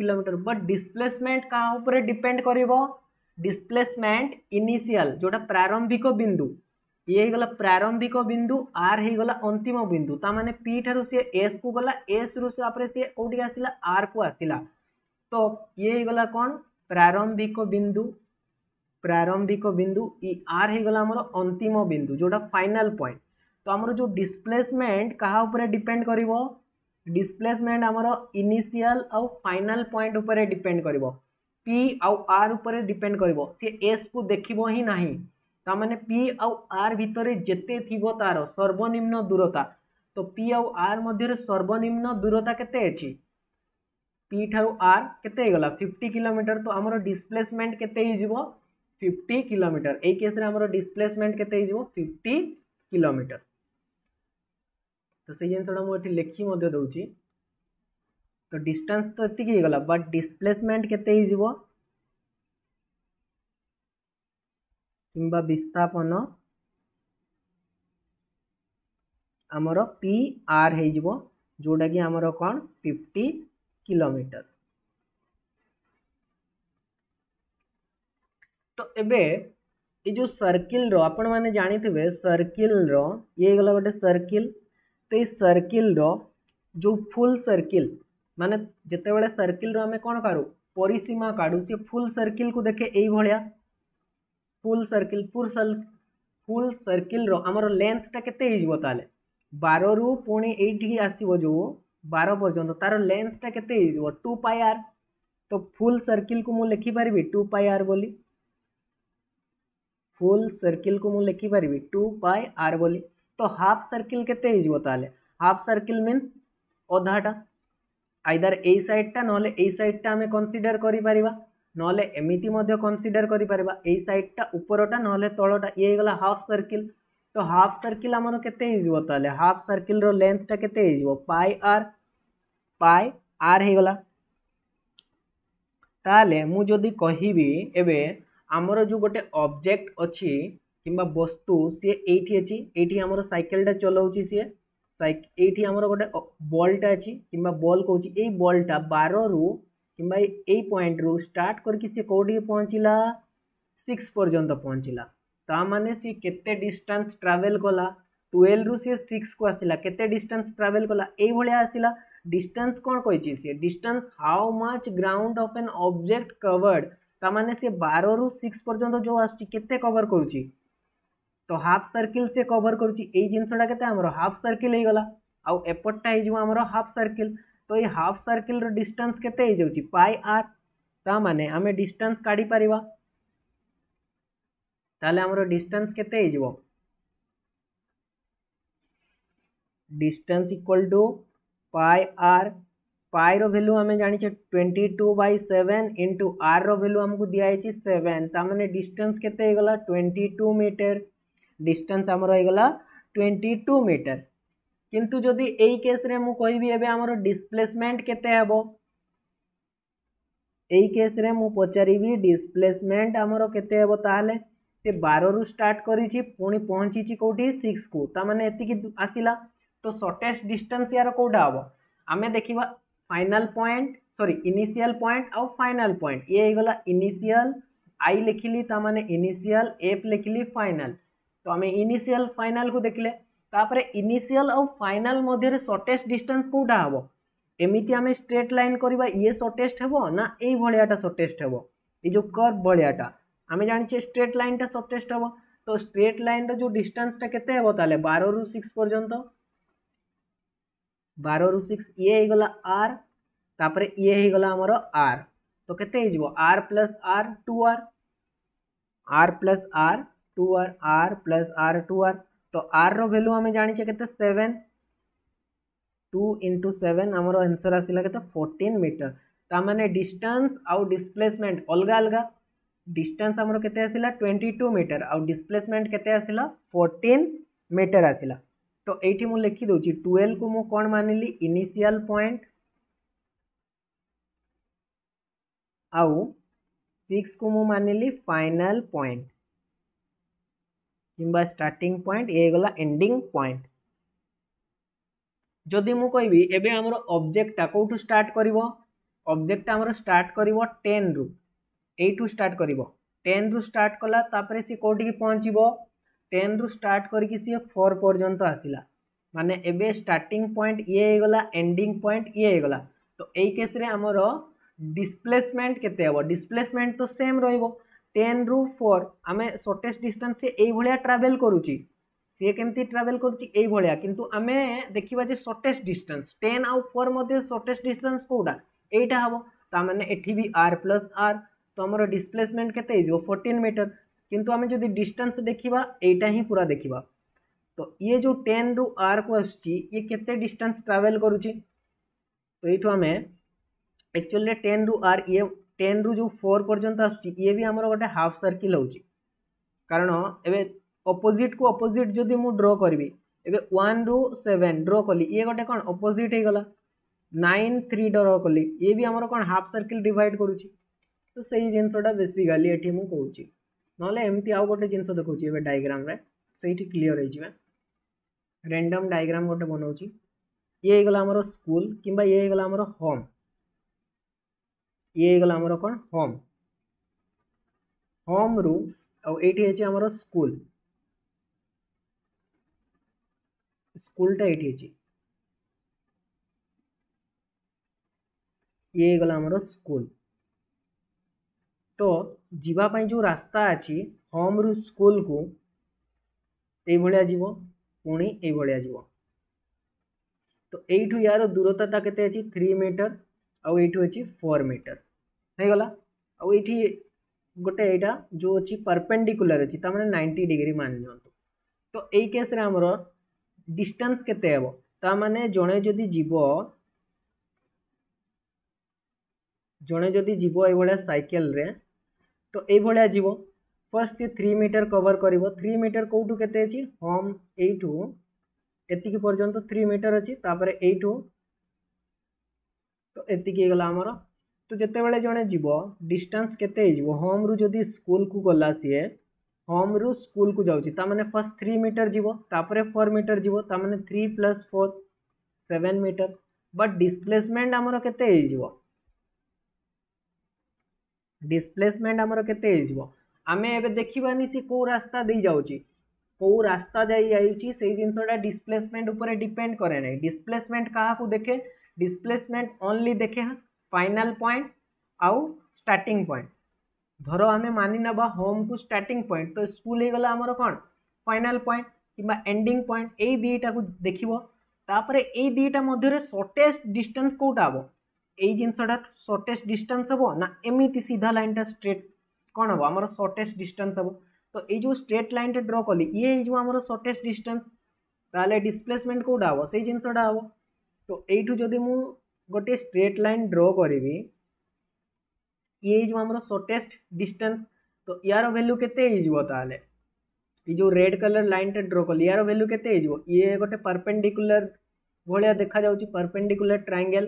kilometre but displacement क्या डिपेड डिपेंड कर डिस्प्लेसमेंट इनिशियल जोटा प्रारंभिक बिंदु ये गला प्रारंभिक बिंदु आर हो गला अंतिम बिंदु मैंने पी ठार सी एस को गला एस रु सी कौट आसला आर को आसला तो ये गला कौन प्रारंभिक बिंदु प्रारंभिक बिंदु ये आर हो गला अंतिम बिंदु जोटा फाइनाल पॉइंट तो आमर जो डिस्प्लेसमेंट क्या डिपेंड कर डिस्प्लेसमेंट आम इनिशियल आउ फाइनाल पॉइंट उपर डिपेंड कर पी आर उपर डिपेंड कर सी एस को देखो ही ना मैंने पी आर भितर जिते थी तार सर्वनिम्न दूरता तो पी आर मध्य सर्वनिम्न दूरता के अच्छी पी ठू आर के गला फिफ्टी किलोमीटर तो आम डिस्प्लेसमेंट के फिफ्टी किलोमीटर एक केस डिस्प्लेसमेंट के फिफ्टी किलोमीटर तो से जिनसा मुझे लिखी दौर तो डिस्टेंस तो ये गला बट डिस्प्लेसमेंट के किंबा विस्थापन आमर पी आर हो जोटा कि आमर कौन फिफ्टी किलोमीटर तो ये जो सर्किल रो आपण जानी थे सर्किल रो ये गला गोटे सर्किल तो सर्किल रो जो फुल सर्किल माने जिते बड़े सर्किल रो हमें कौन करूँ परिसीमा काढ़ू सी फुल सर्किल को देखे यही भाया full circle full circle full circle रो आमर लेंथटा के बार रु पी ये आसो जो बार पर्यटन तार लेंथटा के टू पाई आर तो फुल सर्किल को मुझे लिखिपारि टू पाई आर बोली फुल सर्किल को मुझे लिखिपारि टू पाई आर बोली तो हाफ सर्किल के हाफ सर्किल मीन अधाटा आईदार यही सैडटा ना सैडटा आम कनसीडर कर नहले एमती कनसीडर कर सैडटा उपरटा ना तलटा ये गला हाफ सर्किल तो हाफ सर्किल आम के हाफ सर्किल रेन्थटा के पाए आर पाए आर हो गला मुझे कहबी एमर जो गोटे अब्जेक्ट अच्छी কিংবা বস্তু সি এইটি আছে এইটি আমার সাইকেলটা চলাউছি সি এইটি আমার গোটে বলটা আছে কিংবা বল কৌছি এই বলটা বারু কিংবা এই পয়েন্টরু স্টার্ট করি সে কোটি পৌঁছিলা সিক্স পর্যন্ত পৌঁছিলা তা মানে সি কেতে ডিস্টান্স ট্রাভেল কলা টুয়েলভ্রু সি সিক্স কু আসিলা কেতে ডিস্টান্স ট্রাভেল কলা এইভাবে আসিলা ডিস্টান্স কোণ কইছি সি distance how much ground of an object covered তা মানে সি বারু সিক্স পর্যন্ত যে আসছে কেতে কভর করুছি तो हाफ सर्किल से कवर कर जिनसटा के हाफ सर्किल हो गला आपटा हो हाफ सर्किल तो ये हाफ सर्किल डिस्टेंस के पाई आर मैंने आम डिस्टेंस काढ़ी पार ताले आमर डिस्टेंस के distance equal to pi R pi value आम जाने twenty two by seven into R value आमको दिखाई सेवेन ताने डिस्टेंस के ट्वेंटी टू मीटर डिस्टेंस आमर होगा ट्वेंटी टू मीटर किंतु जदि येस केस्रे मुझे आम डिस्प्लेसमेंट के केस्रे पचारि डिस्प्लेसमेंट आमर के बार रु स्टार्ट कर सिक्स को मैंने यक आसला तो सर्टेस्ट डिस्टेंस यार कौटा हे आम देखा final point sorry initial point आउ फाइनल पॉइंट ये गला इनिशियल आई लिखिली तमें इनिशियल एफ लिखिली फाइनल तो आम इनिशियल फाइनाल को देखले तापर इनिशियल फाइनाल मध्य सर्टेस्ट डिस्टेंस कौटा हे एमती आम स्ट्रेट लाइन करवा ये सर्टेस्ट हे ना ये भाया सर्टेस्ट हे ये जो कर्व भाया आम जाने स्ट्रेट लाइनटा सर्टेस्ट हे तो स्ट्रेट लाइन रो जो के बार रु सिक्स पर्यत बार रु सिक्स ये गला आर तापर ये गला आमर आर तो कैसे R plus R two R R plus R two R R plus R two R तो आर रो भैल्यू आम जाने सेवेन टू इंटु सेवेन आम आंसर आसा के फोर्टीन मीटर तामें डिस्टान्स आउ डिस्प्लेसमेंट अलग अलग डिस्टेंस आमर के ट्वेंटी टू मीटर आउ डिस्प्लेसमेंट के आसला फोर्टन मीटर आसला तो ये मुझे लिखिदे टुवेल्व को मुझ कौन मानी इनिशियल पॉइंट आउ सिक्स को मुझ मानी फाइनल पॉइंट କିମ୍ବା ଷ୍ଟାର୍ଟିଂ ପଏଣ୍ଟ ଇଏ ହେଇଗଲା ଏଣ୍ଡିଂ ପଏଣ୍ଟ ଯଦି ମୁଁ କହିବି ଏବେ ଆମର ଅବଜେକ୍ଟଟା କେଉଁଠୁ ଷ୍ଟାର୍ଟ କରିବ ଅବଜେକ୍ଟଟା ଆମର ଷ୍ଟାର୍ଟ କରିବ ଟେନ୍ରୁ ଏଇଠୁ ଷ୍ଟାର୍ଟ କରିବ ଟେନ୍ରୁ ଷ୍ଟାର୍ଟ କଲା ତାପରେ ସିଏ କେଉଁଠିକି ପହଞ୍ଚିବ ଟେନ୍ରୁ ଷ୍ଟାର୍ଟ କରିକି ସିଏ ଫୋର୍ ପର୍ଯ୍ୟନ୍ତ ଆସିଲା ମାନେ ଏବେ ଷ୍ଟାର୍ଟିଂ ପଏଣ୍ଟ ଇଏ ହେଇଗଲା ଏଣ୍ଡିଂ ପଏଣ୍ଟ ଇଏ ହେଇଗଲା ତ ଏଇ କେସ୍ରେ ଆମର ডিসপ্লেসমেন্ট কেতে হব ডিসপ্লেসমেন্ট তো সেম রহব टेन रु फोर आम सर्टेस्ट डिस्टान्स से यही ट्रावेल करुच्चे सी कमी ट्रावेल करुच्चा कि आम देखा जो सर्टेज डिस्टान्स टेन आउ फोर मैं सर्टेज डिस्टान्स कौटा यहीटा हे तो मैंने भी आर प्लस आर तो आम डिस्प्लेसमेंट के फोर्टन मीटर कितु आम जो डिस्टेंस देखा यहाँ ही पूरा देखा तो ये जो टेन रु आर को आसे के डिस्टेंस ट्रावेल करुच्ची तो यू आम एक्चुअली टेन रु आर ये ଟେନ୍ରୁ ଯେଉଁ ଫୋର୍ ପର୍ଯ୍ୟନ୍ତ ଆସୁଛି ଇଏ ବି ଆମର ଗୋଟେ ହାଫ୍ ସର୍କିଲ୍ ହେଉଛି କାରଣ ଏବେ ଅପୋଜିଟ୍କୁ ଅପୋଜିଟ୍ ଯଦି ମୁଁ ଡ୍ର କରିବି ଏବେ ୱାନ୍ରୁ ସେଭେନ୍ ଡ୍ର କଲି ଇଏ ଗୋଟେ କ'ଣ ଅପୋଜିଟ୍ ହେଇଗଲା ନାଇନ୍ ଥ୍ରୀ ଡ୍ର କଲି ଇଏ ବି ଆମର କ'ଣ ହାଫ୍ ସର୍କିଲ୍ ଡିଭାଇଡ଼ କରୁଛି ତ ସେଇ ଜିନିଷଟା ବେସିକାଲି ଏଠି ମୁଁ କହୁଛି ନହେଲେ ଏମିତି ଆଉ ଗୋଟେ ଜିନିଷ ଦେଖାଉଛି ଏବେ ଡାଇଗ୍ରାମ୍ରେ ସେଇଠି କ୍ଲିଅର୍ ହେଇଯିବା ରେଣ୍ଡମ୍ ଡାଇଗ୍ରାମ୍ ଗୋଟେ ବନାଉଛି ଇଏ ହେଇଗଲା ଆମର ସ୍କୁଲ୍ କିମ୍ବା ଇଏ ହେଇଗଲା ଆମର ହୋମ୍ ଇଏ ହେଇଗଲା ଆମର କ'ଣ ହୋମ୍ ହୋମ୍ରୁ ଆଉ ଏଇଠି ହେଇଛି ଆମର ସ୍କୁଲ ସ୍କୁଲଟା ଏଇଠି ହେଇଛି ଇଏ ହେଇଗଲା ଆମର ସ୍କୁଲ ତ ଯିବା ପାଇଁ ଯେଉଁ ରାସ୍ତା ଅଛି ହୋମ୍ରୁ ସ୍କୁଲକୁ ଏଇଭଳିଆ ଯିବ ପୁଣି ଏଇଭଳିଆ ଯିବ ତ ଏଇଠୁ ୟାର ଦୂରତାଟା କେତେ ଅଛି ଥ୍ରୀ ମିଟର ଆଉ ଏଇଠୁ ଅଛି ଫୋର୍ ମିଟର होगा आई गोटे यहाँ जो अच्छी परपेडिकुलर अच्छी तम नाइंटी डिग्री मान दिखुद तो यही केस डिस्टेंस के मैंने जड़े जदि जीव जड़े जदि जीव ये सैकेल तो यही जीव फर्स्ट सी थ्री मीटर कवर कर थ्री मीटर कौटू के हम यूक पर्यटन थ्री मीटर अच्छी तापर यू तो ये गला तो जो बड़े जड़े जीव डिस्टान्स के हम रु जदि स्कूल को गला सीए होम रु स्कूल को जाने फर्स्ट थ्री मीटर जीव तापर फोर मीटर जीव ता मैंने three plus four seven metre but displacement आमर के डिस्प्लेसमेंट आमर के आम एखानी से कौ रास्ता दे जा कौ रास्ता जाए जिनसा डिस्प्लेसमेंट उपरे डिपेड कैना डिस्प्लेसमेंट क्या देखे डिस्प्लेसमेंट ओनली देखे हाँ। फाइनाल पॉइंट आउ स्टार्टिंग पॉइंट धर आम मानि नवा होम को स्टार्टिंग पॉइंट तो स्कूल हो गला आमर कौन फाइनाल पॉइंट किंवा एंडिंग पॉइंट ए दीटा को देखे दीटा मध्य सर्टेस्ट डिस्टेंस कौटा हे ये जिनसटा सर्टेस्ट डिस्टेंस हे ना एमती सीधा लाइन टा स्ट्रेट कौन हम आम सर्टेस्ट डिस्टेंस हम तो ये जो स्ट्रेट लाइन टे ड्र कली ये जो आम सर्टेस्ट डिस्टेंस ताले डिस्प्लेसमेंट कौटा हो से जिनसटा हे तो यू जदि मुझे गोटे स्ट्रेट लाइन ड्र करी ये जो आम सर्टेस्ट डिस्टेंस तो यार वैल्यू के जो रेड कलर लाइन टे ड्र कल यार वैल्यू के ये गोटे परपेडिकुलर भाया देखा जापेडिकुलर ट्राइंगेल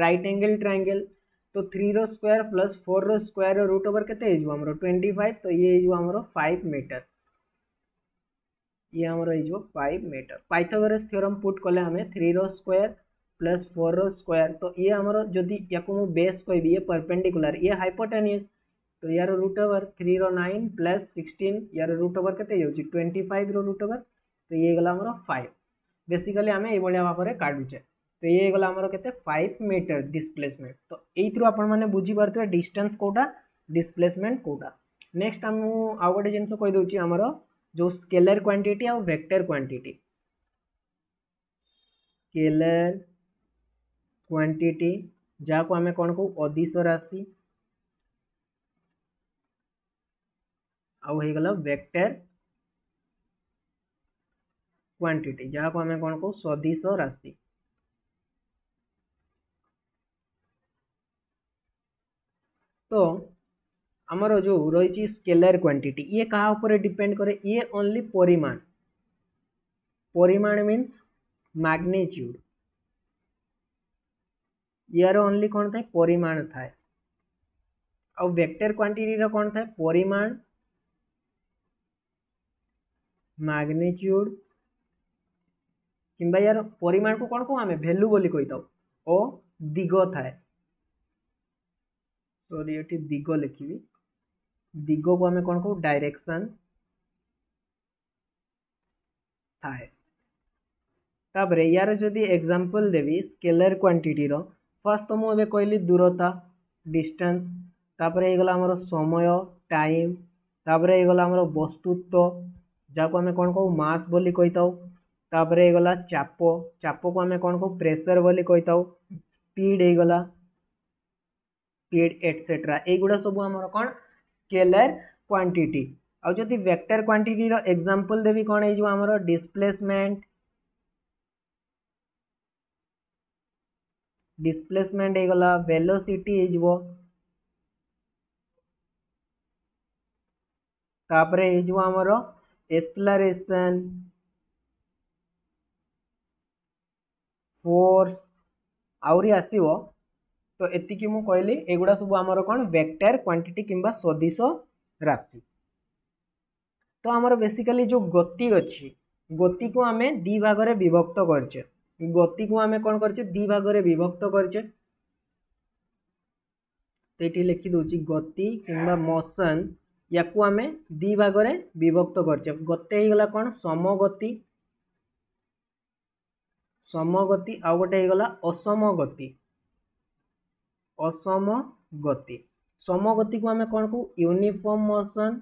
रईट एंगेल ट्राएंगेल तो थ्री रोयर प्लस फोर र रोयर रुट ओवर के ट्वेंटी फाइव तो ये फाइव मीटर ये आम five metre Pythagoras theorem put कले आम थ्री रोयर प्लस फोर रो स्क्वायर तो ये आम जो या बेस कह ये परपेंडिकुलर ये हाइपोटेन्यूज तो यार रुट ओवर थ्री रो नाइन प्लस सिक्सटीन यार रुट ओवर के ट्वेंटी फाइव रो ओवर तो ये गला आम फाइव बेसिकली आम ये भाव में काटूचे तो ये गला आम फाइव मीटर डिस्प्लेसमेंट तो यही आप बुझीपे डिस्टेंस कौटा डिस्प्लेसमेंट कौटा नेक्स्ट आम आउ गोटे जिनस कहीदे आमर जो स्केलर क्वांटिटी आ वेक्टर क्वांटिटी स्केलर क्वांटिटी जहाँ को आम कौन को अदिश राशि आईगल वेक्टर क्वांटिटी जहाँ को आम कौन को सदिश राशि तो आमर जो रही स्केलर क्वांटिटी ये क्या उपर डिपेंड करे ये ओनली परिमाण परिमाण मीन्स मैग्नेट्यूड यार ओनली कौन थे परिमाण थाए आक्टर क्वांटीटी कौन थे परिमाण मैग्नीच्यूड किंबा यार परिमाण को कौन कहू आम भैल्यू बोली कही था ओ दिग थाए सरी ये दिग लिखी दिग को आम कौन कहू डायरेक्शन थाए तापर यार जो एग्जांपल देवी स्केलर क्वांटिटी क्वांटीटर ফার্স্ট তো ମୁଁ ଏବେ କହିଲି ଦୂରତା ଡିଷ୍ଟାନ୍ସ ତାପରେ ହେଇଗଲା ଆମର ସମୟ ଟାଇମ୍ ତାପରେ ହେଇଗଲା ଆମର ବସ୍ତୁତ୍ୱ ଯାହାକୁ ଆମେ କ'ଣ କହୁ ମାସ୍ ବୋଲି କହିଥାଉ ତାପରେ ହେଇଗଲା ଚାପ ଚାପକୁ ଆମେ କ'ଣ କହୁ ପ୍ରେସର୍ ବୋଲି କହିଥାଉ ସ୍ପିଡ଼୍ ହେଇଗଲା ସ୍ପିଡ଼୍ ଏଟସେଟ୍ରା ଏଇଗୁଡ଼ା ସବୁ ଆମର କ'ଣ ସ୍କେଲାର୍ କ୍ୱାଣ୍ଟିଟି ଆଉ ଯଦି ଭେକ୍ଟର୍ କ୍ୱାଣ୍ଟିଟିର ଏକ୍ଜାମ୍ପଲ୍ ଦେବି କ'ଣ ହେଇଯିବ ଆମର ଡିସପ୍ଲେସମେଣ୍ଟ ଡିସପ୍ଲେସମେଣ୍ଟ ହେଇଗଲା ଭେଲୋସିଟି ହେଇଯିବ ତାପରେ ହେଇଯିବ ଆମର ଏକ୍ସଲାରେସନ୍ ଫୋର୍ସ ଆହୁରି ଆସିବ ତ ଏତିକି ମୁଁ କହିଲି ଏଗୁଡ଼ା ସବୁ ଆମର କ'ଣ ଭେକ୍ଟର କ୍ୱାଣ୍ଟିଟି କିମ୍ବା ସଦିଶ ରାଶି ତ ଆମର ବେସିକାଲି ଯେଉଁ ଗତି ଅଛି ଗତିକୁ ଆମେ ଦୁଇ ଭାଗରେ ବିଭକ୍ତ କରିଛେ ગતિ કુ આમે કોણ કરછે દી ભાગરે વિભક્ત કરછે તો એટી લખી દઉં ગતિ કિંવા મોશન યાકુ આમે દી ભાગરે વિભક્ત કરછે ગતે ହେଇଗଲା કોણ સમગતિ સમગતિ આઉ ગોટે ହେଇଗଲା અસમગતિ અસમગતિ સમગતિକୁ ଆମେ କ'ଣ କହୁ ୟୁନିଫର୍ମ ମୋସନ୍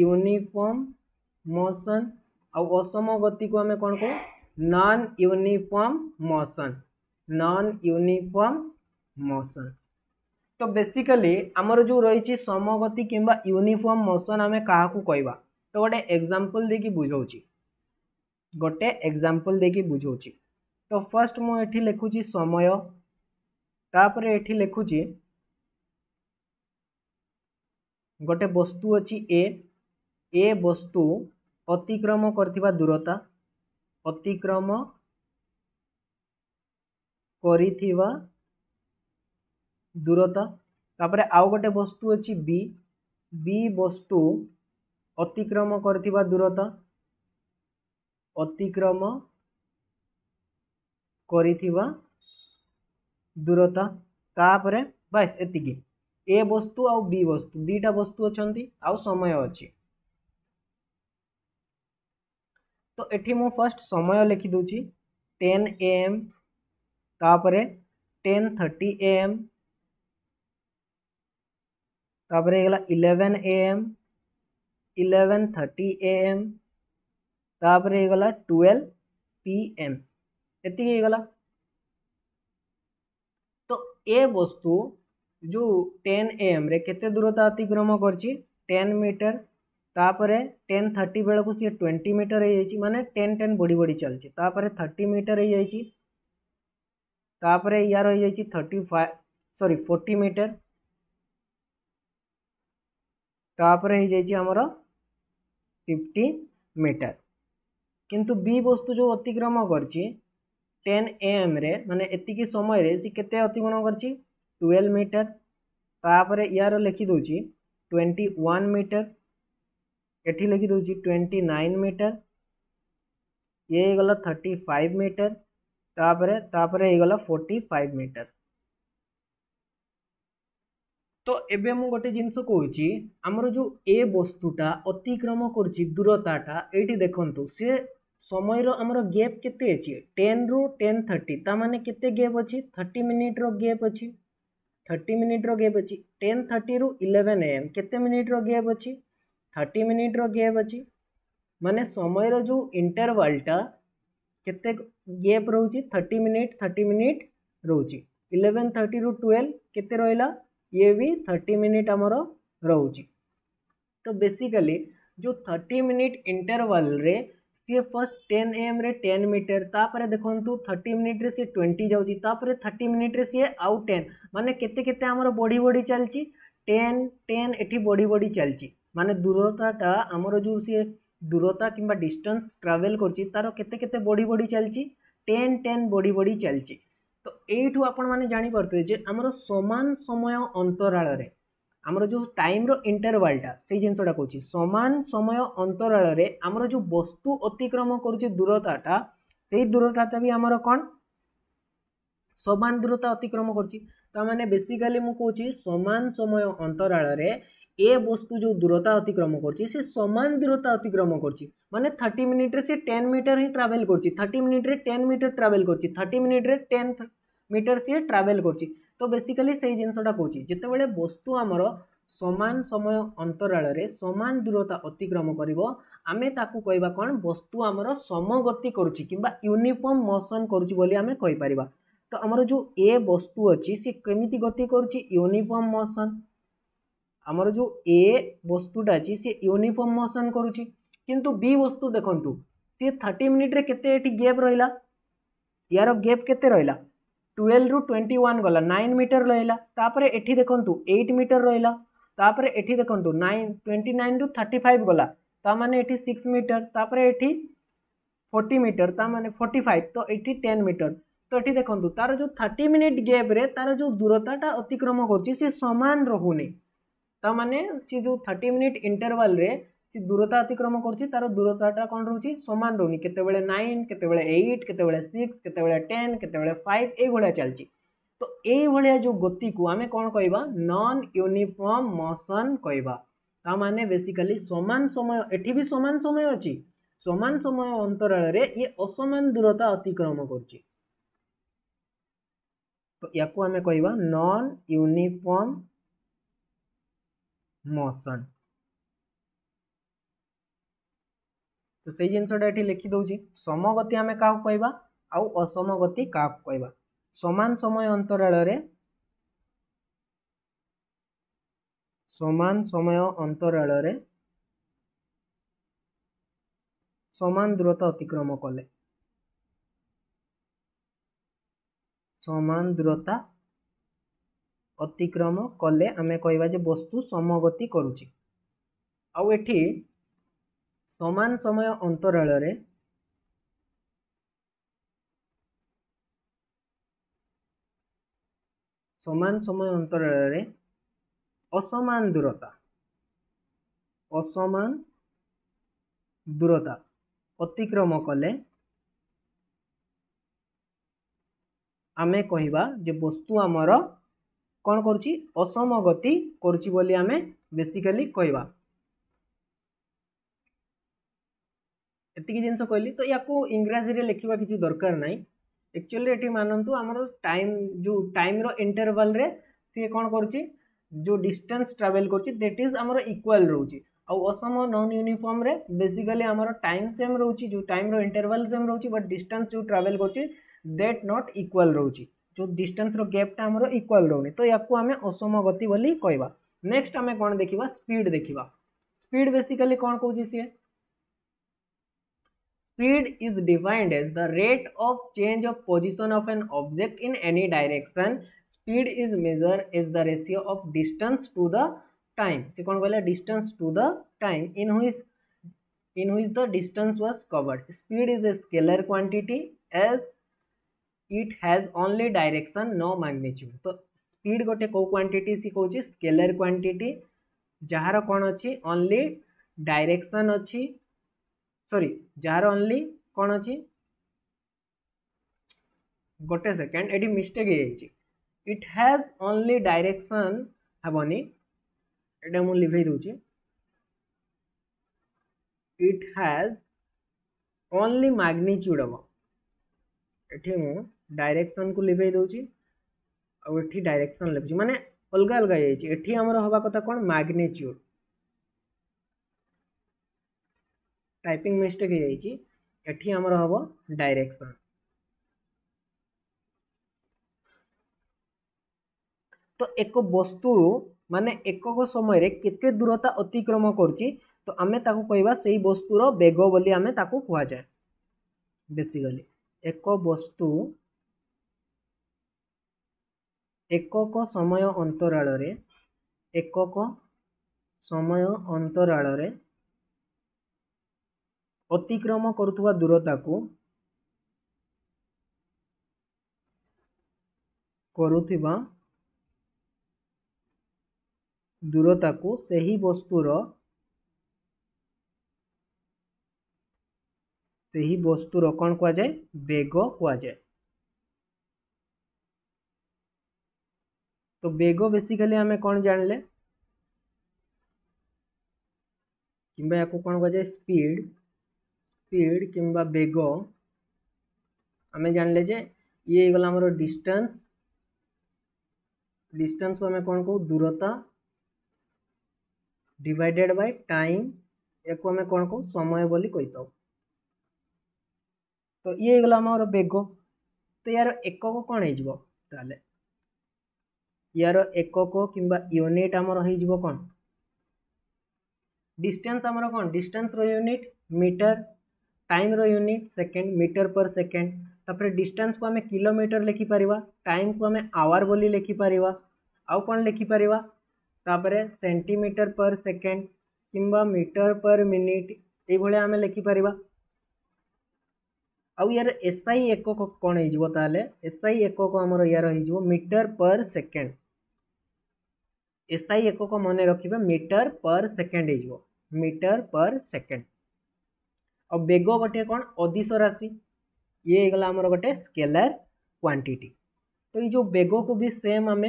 ୟୁନିଫର୍ମ ମୋସନ୍ ଆଉ ଅସମ ଗତିକୁ ଆମେ କ'ଣ କହୁ non uniform motion non uniform motion তো বেসিকালি আমার যে রয়েছে সমগতি কিংবা ইউনিফর্ম মোশন আমি কাহকু কইবা তো গোটে এক্সাম্পল দেখি বুঝাউছি গোটে এক্সাম্পল দেখি বুঝাউছি তো ফার্স্ট মু এটি লিখুছি সময় তাপরে এটি লিখুছি গোটে বস্তু অছি এ এ বস্তু অতিক্রম করতিবা দূরতা ଅତିକ୍ରମ କରିଥିବା ଦୂରତା ତାପରେ ଆଉ ଗୋଟେ ବସ୍ତୁ ଅଛି ବି ବି ବସ୍ତୁ ଅତିକ୍ରମ କରିଥିବା ଦୂରତା ଅତିକ୍ରମ କରିଥିବା ଦୂରତା ତାପରେ ବାସ୍ ଏତିକି ଏ ବସ୍ତୁ ଆଉ ବି ବସ୍ତୁ ଦୁଇଟା ବସ୍ତୁ ଅଛନ୍ତି ଆଉ ସମୟ ଅଛି तो ये फर्स्ट समय लिखिदे टेन एम तापर टेन थर्टी एम तापर होगा eleven AM eleven thirty AM तापर होगा टुवेल्व पी एम एगला तो ए वस्तु जो टेन एम रे के दूरता अतिक्रम कर टेन मीटर तापर टेन थर्टी बेलू सी ट्वेंटी मीटर हो जाए मैंने टेन टेन बढ़ी बढ़ी चलती थर्टी मीटर हो जाए यार हो जाए थर्टी फाइव सरी फोर्टी मीटर तापर हो जाए आमर फिफ्टी मीटर किंतु बी वस्तु जो अतिक्रम कर टेन एम रे मैंने एति समय सी के अतिक्रम कर ट्वेल्व मीटर तापर यार लिखिदे ट्वेंटी वन मीटर तो ये लिखी दूसरी ट्वेंटी नाइन मीटर ये गला थर्टी मीटर तापर तापर ये गला फोर्टी फाइव मीटर तो ये मुझे गोटे जिनस कह आमर जो ए वस्तुटा अतिक्रम कर दूरताटा ये देखूँ सी समय आमर गैप के टेन रु टेन थर्टी ताने के गैप अच्छी थर्टी मिनिट्र गैप अच्छी थर्टी मिनिट्र गैप अच्छी टेन थर्टी रु इलेवेन ए एम के मिनिट्र गैप अच्छी थर्टी मिनिट्र गैप अच्छी मान समय जो इंटरवालटा के गैप रोज थर्टी मिनिट थर्टी मिनिट रोच इलेवेन थर्टी रु ट्वेल्व के रहा ये भी थर्टी मिनिट आमर रोच तो बेसिकली जो थर्टी मिनिट इंटरवल रे सी first ten A M ten metre तापर देखो थर्टी मिनिट्रे सी ट्वेंटी जापर थर्टी मिनिट्रे सी आउ टेन मानने के बढ़ी बढ़ी चलती टेन टेन एटी बढ़ी बढ़ी चलती ମାନେ ଦୂରତାଟା ଆମର ଯେଉଁ ସିଏ ଦୂରତା କିମ୍ବା ଡିଷ୍ଟାନ୍ସ ଟ୍ରାଭେଲ୍ କରୁଛି ତା'ର କେତେ କେତେ ବଢ଼ି ବଢ଼ି ଚାଲିଛି ଟେନ୍ ଟେନ୍ ବଢ଼ି ବଢ଼ି ଚାଲିଛି ତ ଏଇଠୁ ଆପଣମାନେ ଜାଣିପାରୁଥିବେ ଯେ ଆମର ସମାନ ସମୟ ଅନ୍ତରାଳରେ ଆମର ଯେଉଁ ଟାଇମ୍ର ଇଣ୍ଟରଭାଲ୍ଟା ସେଇ ଜିନିଷଟା କହୁଛି ସମାନ ସମୟ ଅନ୍ତରାଳରେ ଆମର ଯେଉଁ ବସ୍ତୁ ଅତିକ୍ରମ କରୁଛି ଦୂରତାଟା ସେଇ ଦୂରତାଟା ବି ଆମର କ'ଣ ସମାନ ଦୂରତା ଅତିକ୍ରମ କରୁଛି ତା'ମାନେ ବେସିକାଲି ମୁଁ କହୁଛି ସମାନ ସମୟ ଅନ୍ତରାଳରେ ଏ ବସ୍ତୁ ଯେଉଁ ଦୂରତା ଅତିକ୍ରମ କରୁଛି ସେ ସମାନ ଦୂରତା ଅତିକ୍ରମ କରୁଛି ମାନେ ଥାର୍ଟି ମିନିଟ୍ରେ ସେ ଟେନ୍ ମିଟର ହିଁ ଟ୍ରାଭେଲ୍ କରୁଛି ଥାର୍ଟି ମିନିଟ୍ରେ ଟେନ୍ ମିଟର ଟ୍ରାଭେଲ୍ କରୁଛି ଥାର୍ଟି ମିନିଟ୍ରେ ଟେନ୍ ମିଟର ସିଏ ଟ୍ରାଭେଲ୍ କରୁଛି ତ ବେସିକାଲି ସେଇ ଜିନିଷଟା କହୁଛି ଯେତେବେଳେ ବସ୍ତୁ ଆମର ସମାନ ସମୟ ଅନ୍ତରାଳରେ ସମାନ ଦୂରତା ଅତିକ୍ରମ କରିବ ଆମେ ତାକୁ କହିବା କ'ଣ ବସ୍ତୁ ଆମର ସମଗତି କରୁଛି କିମ୍ବା ୟୁନିଫର୍ମ ମୋସନ୍ କରୁଛି ବୋଲି ଆମେ କହିପାରିବା ତ ଆମର ଯେଉଁ ଏ ବସ୍ତୁ ଅଛି ସେ କେମିତି ଗତି କରୁଛି ୟୁନିଫର୍ମ ମୋସନ୍ ଆମର ଯେଉଁ ଏ ବସ୍ତୁଟା ଅଛି ସେ ୟୁନିଫର୍ମ ମୋସନ୍ କରୁଛି କିନ୍ତୁ ବି ବସ୍ତୁ ଦେଖନ୍ତୁ ସିଏ ଥାର୍ଟି ମିନିଟ୍ରେ କେତେ ଏଠି ଗେପ୍ ରହିଲା ୟାର ଗେପ୍ କେତେ ରହିଲା ଟୁଏଲ୍ଭରୁ ଟ୍ୱେଣ୍ଟି ୱାନ୍ ଗଲା ନାଇନ୍ ମିଟର ରହିଲା ତାପରେ ଏଠି ଦେଖନ୍ତୁ ଏଇଟ୍ ମିଟର ରହିଲା ତାପରେ ଏଠି ଦେଖନ୍ତୁ ନାଇନ୍ ଟ୍ୱେଣ୍ଟି ନାଇନ୍ରୁ ଥାର୍ଟି ଫାଇଭ୍ ଗଲା ତାମାନେ ଏଠି ସିକ୍ସ ମିଟର ତାପରେ ଏଠି ଫୋର୍ଟି ମିଟର ତାମାନେ ଫୋର୍ଟି ଫାଇଭ୍ ତ ଏଠି ଟେନ୍ ମିଟର ତ ଏଠି ଦେଖନ୍ତୁ ତାର ଯେଉଁ ଥାର୍ଟି ମିନିଟ୍ ଗେପ୍ରେ ତାର ଯେଉଁ ଦୂରତାଟା ଅତିକ୍ରମ କରୁଛି ସେ ସମାନ ରହୁନି ତାମାନେ ସେ ଯେଉଁ ଥାର୍ଟି ମିନିଟ୍ ଇଣ୍ଟରଭାଲ୍ରେ ସେ ଦୂରତା ଅତିକ୍ରମ କରୁଛି ତା'ର ଦୂରତାଟା କ'ଣ ରହୁଛି ସମାନ ରହୁନି କେତେବେଳେ ନାଇନ୍ କେତେବେଳେ ଏଇଟ୍ କେତେବେଳେ ସିକ୍ସ କେତେବେଳେ ଟେନ୍ କେତେବେଳେ ଫାଇଭ୍ ଏଇଭଳିଆ ଚାଲିଛି ତ ଏଇଭଳିଆ ଯେଉଁ ଗତିକୁ ଆମେ କ'ଣ କହିବା ନନ୍ ୟୁନିଫର୍ମ ମୋସନ୍ କହିବା ତା'ମାନେ ବେସିକାଲି ସମାନ ସମୟ ଏଠି ବି ସମାନ ସମୟ ଅଛି ସମାନ ସମୟ ଅନ୍ତରାଳରେ ଇଏ ଅସମାନ ଦୂରତା ଅତିକ୍ରମ କରୁଛି ତ ୟାକୁ ଆମେ କହିବା ନନ୍ ୟୁନିଫର୍ମ motion तो सही जिनसटा ये लिखिद समगति आम क्या कहवा आउ असमगति क्या कहवा सामान समय अंतराल सामान समय अंतराल सामान दूरता अतिक्रम कले सामान दूरता ଅତିକ୍ରମ କଲେ ଆମେ କହିବା ଯେ ବସ୍ତୁ ସମଗତି କରୁଛି ଆଉ ଏଠି ସମାନ ସମୟ ଅନ୍ତରାଳରେ ସମାନ ସମୟ ଅନ୍ତରାଳରେ অসমান দূরতা অসমান দূরতা অতিক্রম কলে আমি কহবা যে বস্তু আমার कौन करसम गति करें बेसिकाली कह जिन कहली तो या इंग्राजी में लिखा किसी दरकार ना एक्चुअली ये मानतु आम टाइम जो टाइम रल सी कौन कर जो डिस्टेंस ट्रावेल करट इज आम इक्वाल रोच असम नन यूनिफर्म बेसिकाली आम टाइम सेम रोच टाइम रल सेम रोज बट डिस्टेंस जो ट्रावेल करेट नट इक्वाल रोची जो डिस्टेंस रो गैपटा आम इक्वाल रोनी तो या आम असम गति बोली कहवा नेक्स्ट आम कौन देखा स्पीड देखा स्पीड बेसिकली कौन कौन सी speed is defined as the rate of change of position of an object in any direction speed is measure is the ratio of distance to the time से कौन कहला distance to the time in हुई in which the distance was covered. Speed is a scalar quantity as it has only direction no magnitude ତ speed ଗୋଟେ କେଉଁ quantity ଶିଖାଉଛି ସ୍କେଲାର quantity ଯାହାର କ'ଣ ଅଛି ଓନ୍ଲି ଡାଇରେକ୍ସନ୍ ଅଛି ସରି ଯାହାର ଓନ୍ଲି କ'ଣ ଅଛି ଗୋଟେ ସେକେଣ୍ଡ ଏଠି ମିଷ୍ଟେକ୍ ହେଇଯାଇଛି ଇଟ୍ ହାଜ୍ ଓନ୍ଲି ଡାଇରେକ୍ସନ୍ ହେବନି ଏଇଟା ମୁଁ ଲିଭେଇ ଦେଉଛି ଇଟ୍ ହାଜ୍ ଓନ୍ଲି ମାଗ୍ନିଚ୍ୟୁଡ଼୍ ହେବ ଏଠି ମୁଁ ଡାଇରେକ୍ସନ୍ କୁ ଲିଭେଇ ଦେଉଛି ଆଉ ଏଠି ଡାଇରେକ୍ସନ୍ ଲେଖୁଛି ମାନେ ଅଲଗା ଅଲଗା ହେଇଯାଇଛି ଏଠି ଆମର ହେବା କଥା କ'ଣ ମ୍ୟାଗ୍ନେଚ୍ୟୁଡ଼ ଟାଇପିଂ ମିଷ୍ଟେକ୍ ହେଇଯାଇଛି ଏଠି ଆମର ହେବ ଡାଇରେକ୍ସନ୍ ତ ଏକ ବସ୍ତୁରୁ ମାନେ ଏକକ ସମୟରେ କେତେ ଦୂରତା ଅତିକ୍ରମ କରୁଛି ତ ଆମେ ତାକୁ କହିବା ସେଇ ବସ୍ତୁର ବେଗ ବୋଲି ଆମେ ତାକୁ କୁହାଯାଏ ବେସିକାଲି ଏକ ବସ୍ତୁ ଏକକ ସମୟ ଅନ୍ତରାଳରେ ଏକକ ସମୟ ଅନ୍ତରାଳରେ ଅତିକ୍ରମ କରୁଥିବା ଦୂରତାକୁ କରୁଥିବା ଦୂରତାକୁ ସେହି ବସ୍ତୁର ସେହି ବସ୍ତୁର କ'ଣ କୁହାଯାଏ ବେଗ କୁହାଯାଏ तो बेग बेसिकाली आम कौन जान ले कि कौन कह जाए स्पीड स्पीड कि बेग आम जान लेजे ये गला डिस्टेंस डिस्टेंस को आम कौन कहू दूरता डिवाइडेड बाय टाइम या आम कौन कहू समय बोली कही था तो।, तो ये गला बेग तो यार एकक कौन हो ইয়ার একক কিংবা ইউনিট আমার হয়ে যাব কোণ ডিষ্টান্স আমার কোণ ডিষ্টান্সর ইউনিট মিটার টাইমর unit second metre per second তাপরে ডিষ্টান্স কু আমি কিলোমিটার লিখিপার টাইম কু আমি আওয়ার বলে লিখিপার আউ কোণ লিখিপার তাপরে সেন্টিমিটার পর সেকেন্ড কিংবা মিটার পর মিনিট এইভাবে আমি লিখিপার आउ यार एसआई एकक कौन हो एसआई एकक आमर यार हो मीटर पर सेकेंड एसआई एक को मन रखिए मीटर पर सेकेंड हो मीटर पर सेकेंड और बेग गोटे कौन अदिश राशि ये आमर गोटे स्केलर क्वांटिटी तो ये जो बेग को भी सेम आम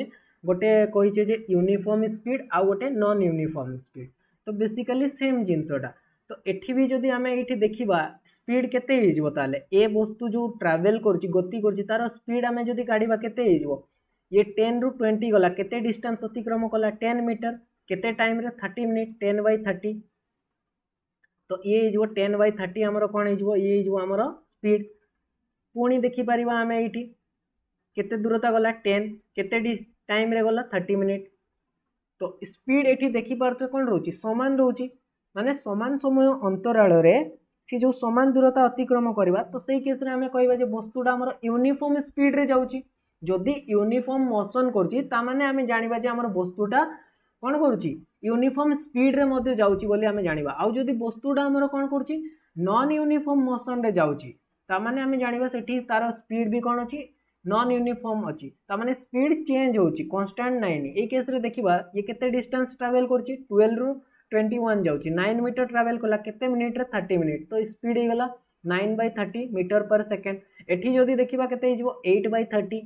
गोटे कही यूनिफर्म स्पीड आउ गोटे नन यूनिफर्म स्पीड तो बेसिकली सेम जिनसा तो ये जदि आम ये देखा स्पीड के वस्तु जो ट्रावेल कर गति कर स्पीड आम जो काढ़ा के ये टेन रु ट्वेंटी गला के डिस्टान्स अतिक्रम कला टेन मीटर केत टाइम रे thirty minute ten by thirty तो ये हो टेन बै थर्टी आमर कौन हो ये आमर स्पीड पुणी देखिपर आम ये के दूरता गला टेन के टाइम रे गला थर्टी मिनिट तो स्पीड ये देखिपे कौन रोचे सामान रोचे मानने सामान समय अंतराल सी जो सामान दूरता अतिक्रम करवा तो सही केस रे कह वस्तुटा यूनिफर्म स्पीड रे जाऊँगी जदि यूनिफर्म मोशन करें जानवा जो आम वस्तुटा कौन करूनिफर्म स्पीड्रे जाए जाना आज जदि वस्तुटा कौन कर नन यूनिफर्म मोशन जाने जानवा से स्पीड भी कौन अच्छी नन यूनिफर्म अच्छी स्पीड चेंज होन्स्टाट नाइन ये केस देखा ये केटान्स ट्रावेल करुवेल रु ट्वेंटी वन जा नाइन मीटर ट्रावेल कला के मिनिट्रे थर्टी मिनिट तो स्पीड हो गला nine by thirty metre per second एटी जदि देखा केट बै थर्टी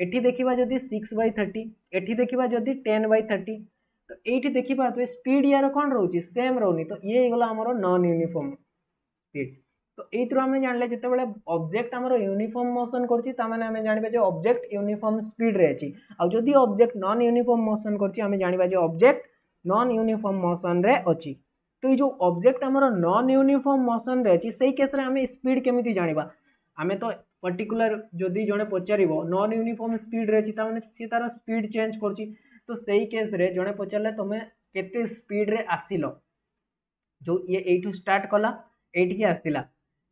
एटी देखा जदि सिक्स बै थर्टी एटी देखा जदि टेन बै थर्टी तो ये देखा तो स्पीड यार कौन रोच सेम रोन तो ये आमर नन यूनिफर्म स्पीड तो यूर आम जान लें जिते अब्जेक्ट आम यूनिफर्म मोसन करें जानवे जो अब्जेक्ट यूनिफर्म स्पीड में अच्छी आदि अब्जेक्ट नन यूनिफर्म मोसन करें जानवा अब्जेक्ट नन यूनिफर्म मोसन अच्छी तो ये अब्जेक्ट आम नन यूनिफर्म मोसन अच्छी से केस्रे स्पीड केमी जाना आम तो पर्टिकुलर जदि जड़े पचार नन यूनिफर्म स्पीड्रे अच्छी तमें सी तार स्पीड चेंज कर तो से केस रे जड़े पचारे तुम्हें केते स्पीड रे आसिल जो ये ये स्टार्ट कला ये आसला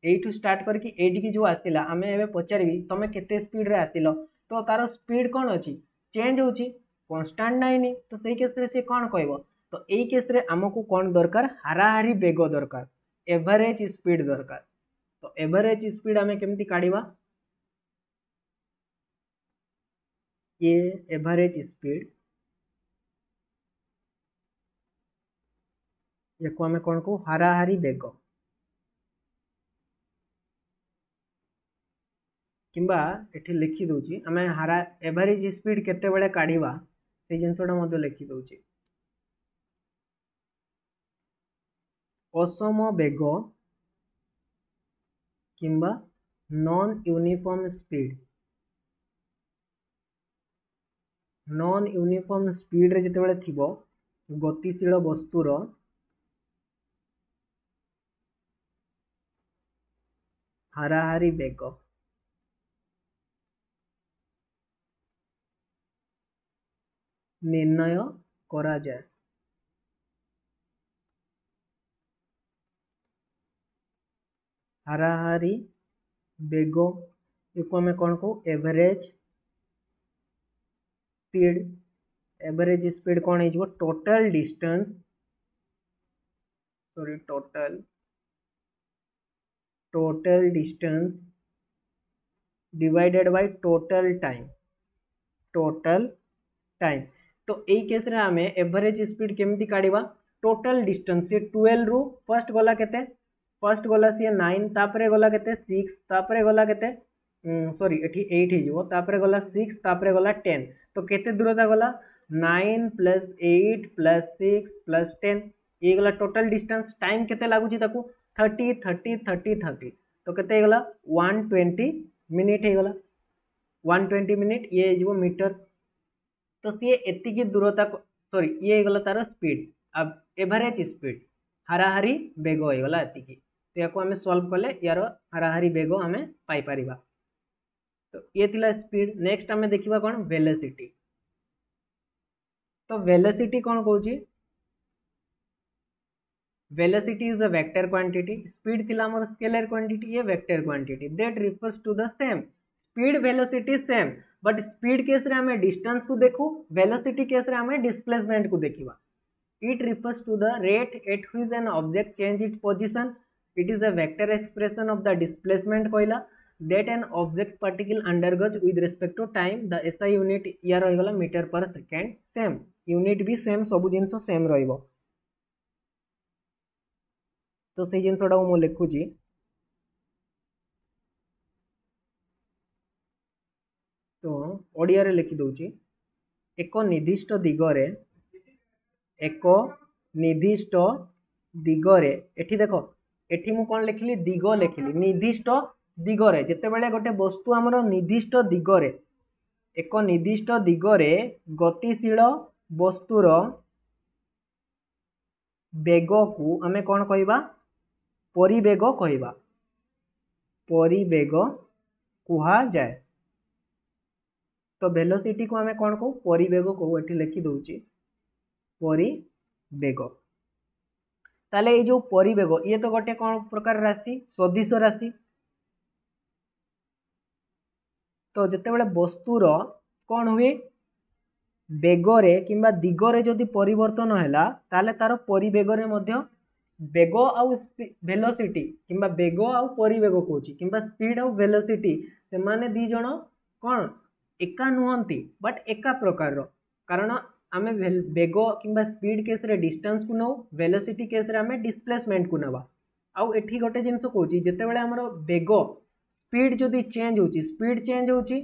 यू स्टार्ट करके जो आसला आम एवं पचार तुम्हें केत स्पीड रे आसिल तो तार स्पीड कौन अच्छी चेंज होन्स्टाट ना तो से केस कौन कह तो यही केस्रे आमको कौन दरकार हाराहारी बेग दरकार एवरेज स्पीड दरकार तो एवरेज स्पीड आम कम काढ़ एवरेज स्पीड यू आम कौन कहू हाराहारी बेग कि लिखिद आम हारा एवरेज स्पीड के काढ़ से जिनसटा मैं लिखिद असम बेग কিংবা non uniform speed non uniform ସ୍ପିଡ଼ରେ ଯେତେବେଳେ ଥିବ ଗତିଶୀଳ ବସ୍ତୁର ହାରାହାରି ବେଗ ନିର୍ଣ୍ଣୟ କରାଯାଏ हाराहारी बेग युक आम कौन कहूँ एवरेज स्पीड एवरेज स्पीड कौन हो total distance sorry total total distance divided by total time total time तो यही केस आम एवरेज स्पीड केमती काढ़ टोटल डिस्टेंस से ट्वेल्व रु फर्स्ट गला के फर्स्ट गला सी नाइन तापर गला के सिक्स गला के सरी एट हो गला सिक्स गला टेन तो कैसे दूरता गला nine plus eight plus six plus ten ये गला टोटल डिस्टेंस टाइम के लगुच थर्टी थर्टी थर्टी थर्टी तो के गला वन ट्वेंटी मिनिट हो वन ट्वेंटी मिनिट ये जो मीटर तो सी एत दूरता सरी ये गला तार स्पीड अब एवरेज स्पीड हाराहारी बेग होगा एति तो या आम सल्व कले यार हाराहारी बेग आम पाई तो ये थिला स्पीड नेक्स्ट आम देखा कौन वेलोसिटी तो वेलोसिटी कौन कौन velocity is a vector quantity speed थिला हमर स्केलर क्वांटिटी ये vector quantity that refers to the same speed velocity same but speed case रे हमें डिस्टेंस को देखो वेलोसिटी केस रे हमें डिस्प्लेसमेंट को देखा it refers to the rate at which an object change it position It is a vector expression of the displacement কইলা that an object particle undergoes with respect to time the SI unit ইয়ার রহিগলা metre per second same unit বি same সবু জিনিস same রহিব তো সেই জিনিসটাকে মু লিখুছি তো ওড়িয়ারে লিখি দউছি এক নির্দিষ্ট দিগরে এক নির্দিষ্ট দিগরে এটি দেখো এটি মু কোণ লেখিলি দিগ লেখিলি নির্দিষ্ট দিগরে যেতবে গটে বস্তু আমার নির্দিষ্ট দিগরে এক নির্দিষ্ট দিগরে গতিশীল বস্তুর বেগকু আমি কোণ কইবা পরিবেগ কইবা পরিবেগ কুহা যায় তো ভেলোসিটি কো আমি কোণ কো পরিবেগ কো এটি লেখি দেছি পরিবেগ ତାହେଲେ ଏଇ ଯେଉଁ ପରିବେଗ ଇଏ ତ ଗୋଟେ କ'ଣ ପ୍ରକାର ରାଶି ସଦୃଶ ରାଶି ତ ଯେତେବେଳେ ବସ୍ତୁର କ'ଣ ହୁଏ ବେଗରେ କିମ୍ବା ଦିଗରେ ଯଦି ପରିବର୍ତ୍ତନ ହେଲା ତାହେଲେ ତା'ର ପରିବେଗରେ ମଧ୍ୟ ବେଗ ଆଉ ଭେଲୋସିଟି କିମ୍ବା ବେଗ ଆଉ ପରିବେଗ କହୁଛି କିମ୍ବା ସ୍ପିଡ୍ ଆଉ ଭେଲୋସିଟି ସେମାନେ ଦୁଇ ଜଣ କ'ଣ ଏକା ନୁହନ୍ତି ବଟ୍ ଏକା ପ୍ରକାରର କାରଣ आम बेग कि स्पीड केस डिस्टान्स को नौ वेलोसीटी केस डिसप्लेसमेंट को नवा आउ ये गोटे जिनस कौन जिते बार बेग स्पीड जो चेंज हो स्पीड चेंज हो कि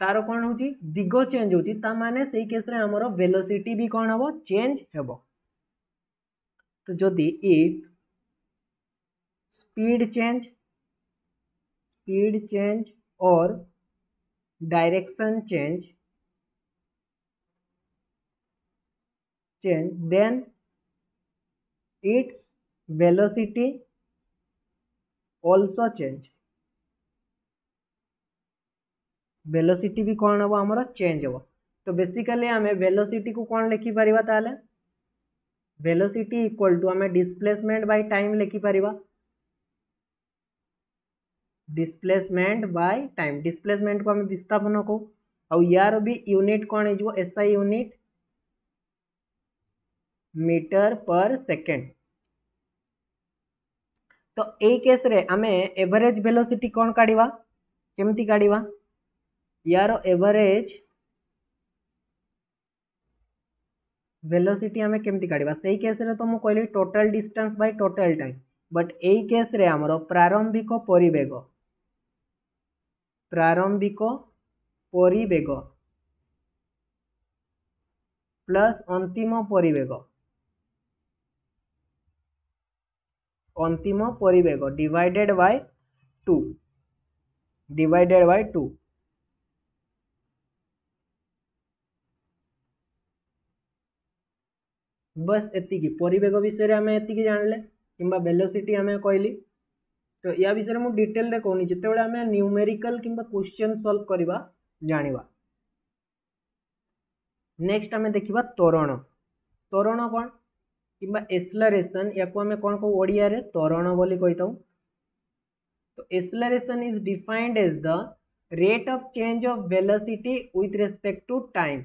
तार कौन हो दिग चेंज होने से आम वेलोसीटी भी कौन हम चेंज हेब तो जदि if speed change speed change और direction change change then its velocity also change velocity भी कौन हम आम चेंज हम तो बेसिकाली आम वेलोसीटी को कौन लिखिपर ताल वेलोसीटी इक्वल टू आम डिस्प्लेसमेंट बै टाइम लिखिपर डिस्प्लेसमेंट बै टाइम डिस्प्लेसमेंट को आम विस्थापन कहू आ यार भी यूनिट कौन हो SI unit metre per second तो यही केस एवरेज भेलोसीटी कौन काढ़ केमती काढ़ यार एवरेज वेलोसिटी आम कमी काढ़ केस तो मुझे कहली total distance by total time but यही केस प्रारंभिक परेग प्रारंभिक परेग प्लस अंतिम परेग अंतिम परेग divided by two divided by two बस एति परेग विषय आम एति जाणले कि भेलोसीटी आम कहली तो या विषय मुझे डिटेल कहूनी जिते आम न्यूमेरिकल कि क्वेश्चन सॉल्व करवा जानवा नेक्स्ट आम देखा तोरण तोरण कौन कि या याकु आम कौन कहू ओड़िया त्वरण बोली तो acceleration is defined as the rate of chase of velocity with respect to time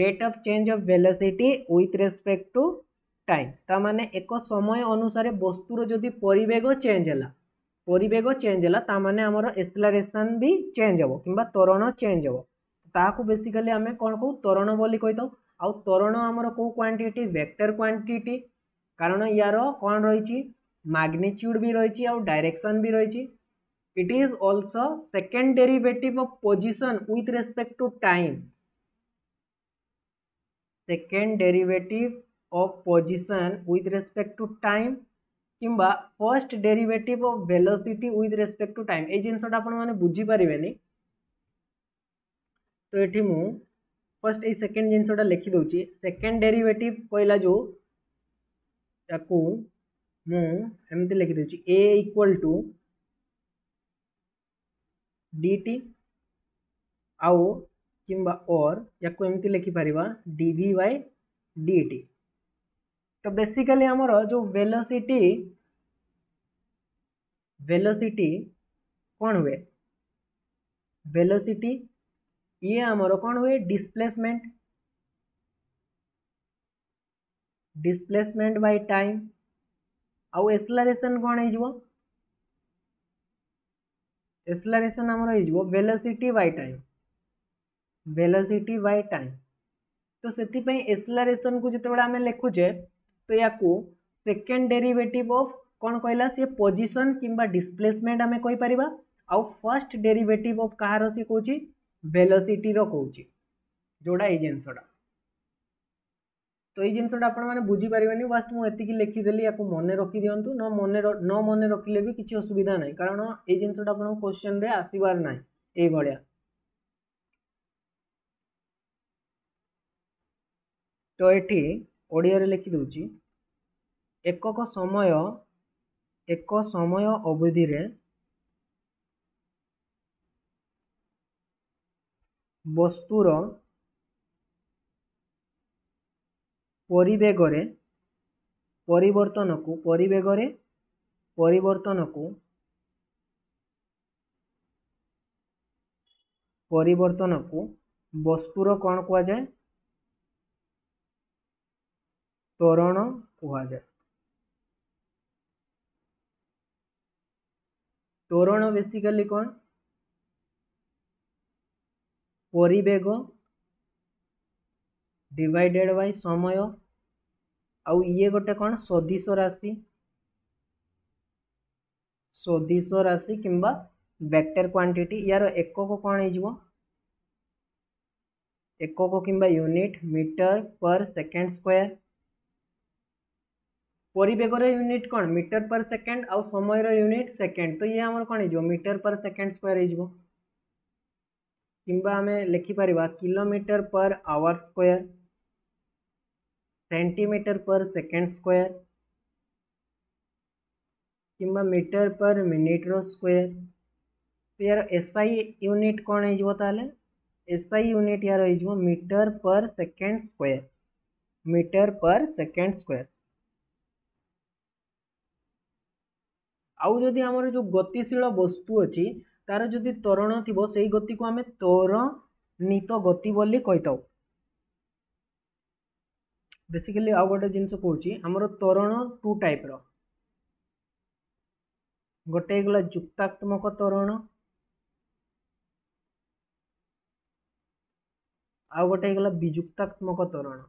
rate of chase of velocity with respect to time तामाने एक समय अनुसार वस्तुर जदि परेग चेंज है परेग चेंज है तामाने आमर एक्सलरेसन भी चेंज हे कि त्वरण चेंज हे ताकू बेसिकली आम कौन कहू तोरण बोली कही था ଆଉ ତ୍ୱରଣ ଆମର କେଉଁ କ୍ୱାଣ୍ଟିଟି ଭେକ୍ଟର କ୍ୱାଣ୍ଟିଟି କାରଣ ୟାର କ'ଣ ରହିଛି ମ୍ୟାଗ୍ନିଚ୍ୟୁଡ଼୍ ବି ରହିଛି ଆଉ ଡାଇରେକ୍ସନ୍ ବି ରହିଛି it is also second derivative of position with respect to time second derivative of position with respect to time কিংবা first derivative of velocity with respect to time এই জিনিসটা আপনার বুঝিপারে তো এটি মু फर्स्ट येकेंड जिनसा लिखी लिखिदे सेकेंड डेरीवेटिव कहला जो यामती लिखिद ए इक्वल टू डी आओ किंबा और यामती लिखिपर डि वाई डी तो बेसिकली आमर जो वेलोसिटी वेलोसिटी कौन हुए वेलोसिटी ये आम कौन हुए डिस्प्लेसमेंट डिस्प्लेसमेंट बाय टाइम आउ एक्सलरेसन कौन हो एक्सलरेसन आमर हो velocity by time velocity by time तो से एक्सलरेसन को जिते आम लिखुचे तो या को सेकेंड डेरिवेटिव ऑफ कौन कहला सी पोजिशन किंबा डिस्प्लेसमेंट आम कही पार आउ फर्स्ट डेरिवेटिव ऑफ कह सी कौन ଭେଲସିଟିର କହୁଛି ଯେଉଁଟା ଏଇ ଜିନିଷଟା ତ ଏଇ ଜିନିଷଟା ଆପଣମାନେ ବୁଝିପାରିବେନି ଫାଷ୍ଟ ମୁଁ ଏତିକି ଲେଖିଦେଲି ୟାକୁ ମନେ ରଖିଦିଅନ୍ତୁ ନ ମନେ ନ ମନେ ରଖିଲେ ବି କିଛି ଅସୁବିଧା ନାହିଁ କାରଣ ଏଇ ଜିନିଷଟା ଆପଣଙ୍କ କୋଶ୍ଚିନ୍ରେ ଆସିବାର ନାହିଁ ଏଇଭଳିଆ ତ ଏଠି ଓଡ଼ିଆରେ ଲେଖିଦେଉଛି ଏକକ ସମୟ ଏକ ସମୟ ଅବଧିରେ ବସ୍ତୁର ପରିବେଗରେ ପରିବର୍ତ୍ତନକୁ ପରିବେଗରେ ପରିବର୍ତ୍ତନକୁ ପରିବର୍ତ୍ତନକୁ ବସ୍ତୁର କ'ଣ କୁହାଯାଏ ତରଣ କୁହାଯାଏ ତୋରଣ ବେସିକାଲି କ'ଣ परेग डिवाइडेड बै समय आउ ये गोटे कौन सदिश राशि सदिश राशि किंवा वेक्टर क्वांटिटी यार एकक कौन हो एकक कि unit metre per second square परेगर यूनिट कौन मीटर पर सेकेंड आउ समय यूनिट सेकेंड तो ये आम कौन हो मीटर पर सेकेंड स्क्वायर हो किंबा आम लिखिपर kilometre per hour square centimetre per second square किंबा मीटर पर मिनिट स्क्वायर तो यार एस आई यूनिट कौन हो एस आई यूनिट यार हो metre per second square metre per second square आउ जदि आमर जो गतिशील वस्तु अच्छी तार जो तोरण थी से गति को आम त्वरित गति बेसिकली आउ गोटे जिनस कौच आमर तोरण टू टाइप र गोटे गला जुक्तात्मक तोरण आउ गोटे गला विजुक्तात्मक तोरण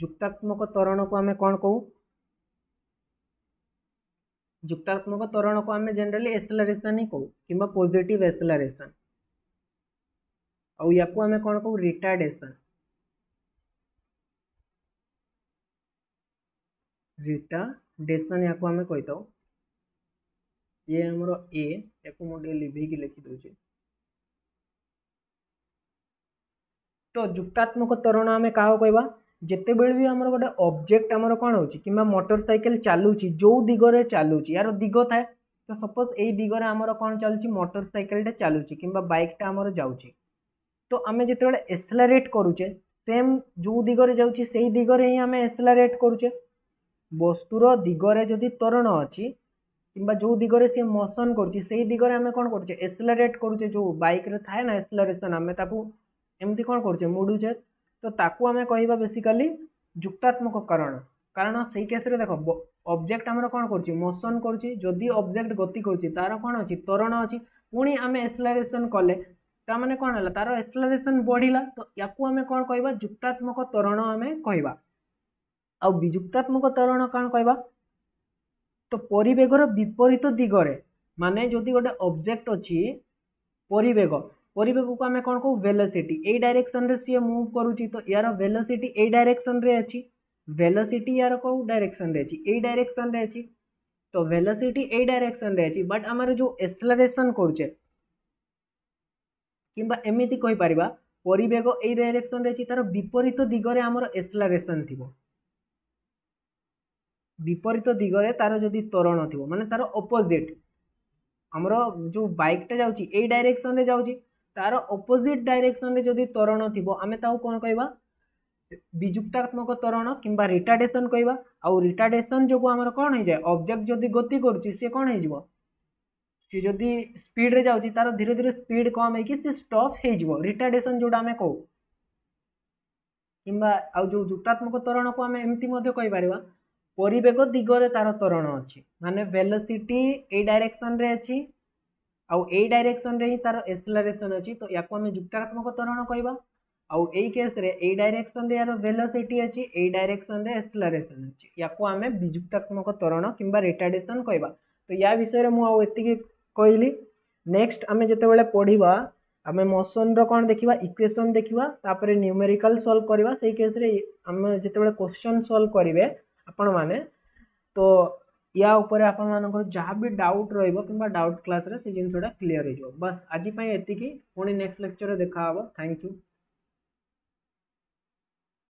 जुक्तात्मक तोरण को आम कौन कहू युक्तात्मक तरण को आम जेनेली एसेलरेसन ही कहू कि पजिट एसेलरेसन आम कौन कहू रिटार्डेसन रिटार्डेसन या ये आम ए लिभिक लिखिद तो युक्तात्मक तरण आम क्या कहवा ଯେତେବେଳେ ବି ଆମର ଗୋଟେ ଅବଜେକ୍ଟ ଆମର କ'ଣ ହେଉଛି କିମ୍ବା ମୋଟର ସାଇକେଲ ଚାଲୁଛି ଯେଉଁ ଦିଗରେ ଚାଲୁଛି ୟାର ଦିଗ ଥାଏ ତ ସପୋଜ୍ ଏଇ ଦିଗରେ ଆମର କ'ଣ ଚାଲୁଛି ମୋଟର ସାଇକେଲଟା ଚାଲୁଛି କିମ୍ବା ବାଇକ୍ଟା ଆମର ଯାଉଛି ତ ଆମେ ଯେତେବେଳେ ଏସଲାରେଟ୍ କରୁଛେ ସେମ୍ ଯେଉଁ ଦିଗରେ ଯାଉଛି ସେଇ ଦିଗରେ ହିଁ ଆମେ ଏସଲାରେଟ୍ କରୁଛେ ବସ୍ତୁର ଦିଗରେ ଯଦି ତ୍ୱରଣ ଅଛି କିମ୍ବା ଯେଉଁ ଦିଗରେ ସିଏ ମୋସନ୍ କରୁଛି ସେଇ ଦିଗରେ ଆମେ କ'ଣ କରୁଛେ ଏସଲାରେଟ୍ କରୁଛେ ଯେଉଁ ବାଇକ୍ରେ ଥାଏ ନା ଏସଲାରେସନ୍ ଆମେ ତାକୁ ଏମିତି କ'ଣ କରୁଛେ ମୋଡ଼ୁଛେ তো ତାକୁ ଆମେ କହିବା ବେସିକାଲି ଯୁକ୍ତାତ୍ମକ କାରଣ କାରଣ ସେଇ କେସ୍ରେ ଦେଖ ଅବଜେକ୍ଟ ଆମର କ'ଣ କରୁଛି ମୋସନ୍ କରୁଛି ଯଦି ଅବଜେକ୍ଟ ଗତି କରୁଛି ତା'ର କ'ଣ ଅଛି ତ୍ୱରଣ ଅଛି ପୁଣି ଆମେ ଏକ୍ସଲାରେସନ୍ କଲେ ତା ମାନେ କ'ଣ ହେଲା ତା'ର ଏକ୍ସଲାରେସନ୍ ବଢ଼ିଲା ତ ୟାକୁ ଆମେ କ'ଣ କହିବା ଯୁକ୍ତାତ୍ମକ ତ୍ୱରଣ ଆମେ କହିବା ଆଉ ବିଯୁକ୍ତାତ୍ମକ ତ୍ୱରଣ କ'ଣ କହିବା ତ ପରିବେଗର ବିପରୀତ ଦିଗରେ ମାନେ ଯଦି ଗୋଟେ ଅବଜେକ୍ଟ ଅଛି ପରିବେଗ ପରିବା ପକୁ ଆମେ କ'ଣ କହୁ ଭେଲୋସିଟି ଏଇ ଡାଇରେକ୍ସନ୍ରେ ସିଏ ମୁଭ୍ କରୁଛି ତ ୟାର ଭେଲୋସିଟି ଏଇ ଡାଇରେକ୍ସନ୍ରେ ଅଛି ଭେଲୋସିଟି ୟାର କେଉଁ ଡାଇରେକ୍ସନ୍ରେ ଅଛି ଏଇ ଡାଇରେକ୍ସନ୍ରେ ଅଛି ତ ଭେଲୋସିଟି ଏଇ ଡାଇରେକ୍ସନ୍ରେ ଅଛି ବଟ୍ ଆମର ଯେଉଁ ଏକ୍ସଲାରେସନ୍ କରୁଛେ କିମ୍ବା ଏମିତି କହିପାରିବା ପରିବେଗ ଏଇ ଡାଇରେକ୍ସନ୍ରେ ଅଛି ତା'ର ବିପରୀତ ଦିଗରେ ଆମର ଏକ୍ସଲାରେସନ୍ ଥିବ বিপরীত দিগরে তার যদি ত্বরণ থিব মানে তার অপোজিট আমার যে বাইকটা যাচ্ছি এই ডাইরেকশনরে যাচ্ছি ତାର ଅପୋଜିଟ୍ ଡାଇରେକ୍ସନ୍ରେ ଯଦି ତରଣ ଥିବ ଆମେ ତାକୁ କ'ଣ କହିବା ବିଯୁକ୍ତାତ୍ମକ ତରଣ କିମ୍ବା ରିଟାଡେସନ୍ କହିବା ଆଉ ରିଟାଡେସନ୍ ଯୋଗୁଁ ଆମର କ'ଣ ହେଇଯାଏ ଅବଜେକ୍ଟ ଯଦି ଗତି କରୁଛି ସେ କ'ଣ ହେଇଯିବ ସେ ଯଦି ସ୍ପିଡ଼ରେ ଯାଉଛି ତାର ଧୀରେ ଧୀରେ ସ୍ପିଡ଼ କମ୍ ହେଇକି ସେ ଷ୍ଟପ୍ ହେଇଯିବ ରିଟାଡେସନ୍ ଯେଉଁଟା ଆମେ କହୁ କିମ୍ବା ଆଉ ଯେଉଁ ଯୁକ୍ତାତ୍ମକ ତରଣକୁ ଆମେ ଏମିତି ମଧ୍ୟ କହିପାରିବା ପରିବେଗ ଦିଗରେ ତାର ତରଣ ଅଛି ମାନେ ଭେଲୋସିଟି ଏଇ ଡାଇରେକ୍ସନ୍ରେ ଅଛି आई डायरेक्शन ही तार एक्सेलरेसन अच्छी तो या जुक्तात्मक त्वरण कह आईस डायरेक्शन यार भेलसीटी अच्छी ए डायरेक्शन एक्सेलरेसन अच्छी या आम विजुक्तात्मक त्वरण कि रिटार्डेसन कह तो या विषय में कहली नेक्स्ट आम जो पढ़वा आम मोसन रण देखा इक्वेसन देखा तापर न्यूमेरिकाल सल्व करवाई रे आम जो क्वेश्चन सल्व करेंगे आपण मैने तो या ଉପରେ ଆପଣମାନଙ୍କର ଯାହା ବି ଡାଉଟ୍ ରହିବ କିମ୍ବା ଡାଉଟ୍ କ୍ଲାସ୍ରେ ସେ ଜିନିଷଟା କ୍ଲିଅର୍ ହେଇଯିବ ବାସ୍ ଆଜି ପାଇଁ ଏତିକି ପୁଣି ନେକ୍ସଟ୍ ଲେକ୍ଚର୍ରେ ଦେଖାହେବ ଥ୍ୟାଙ୍କ ୟୁ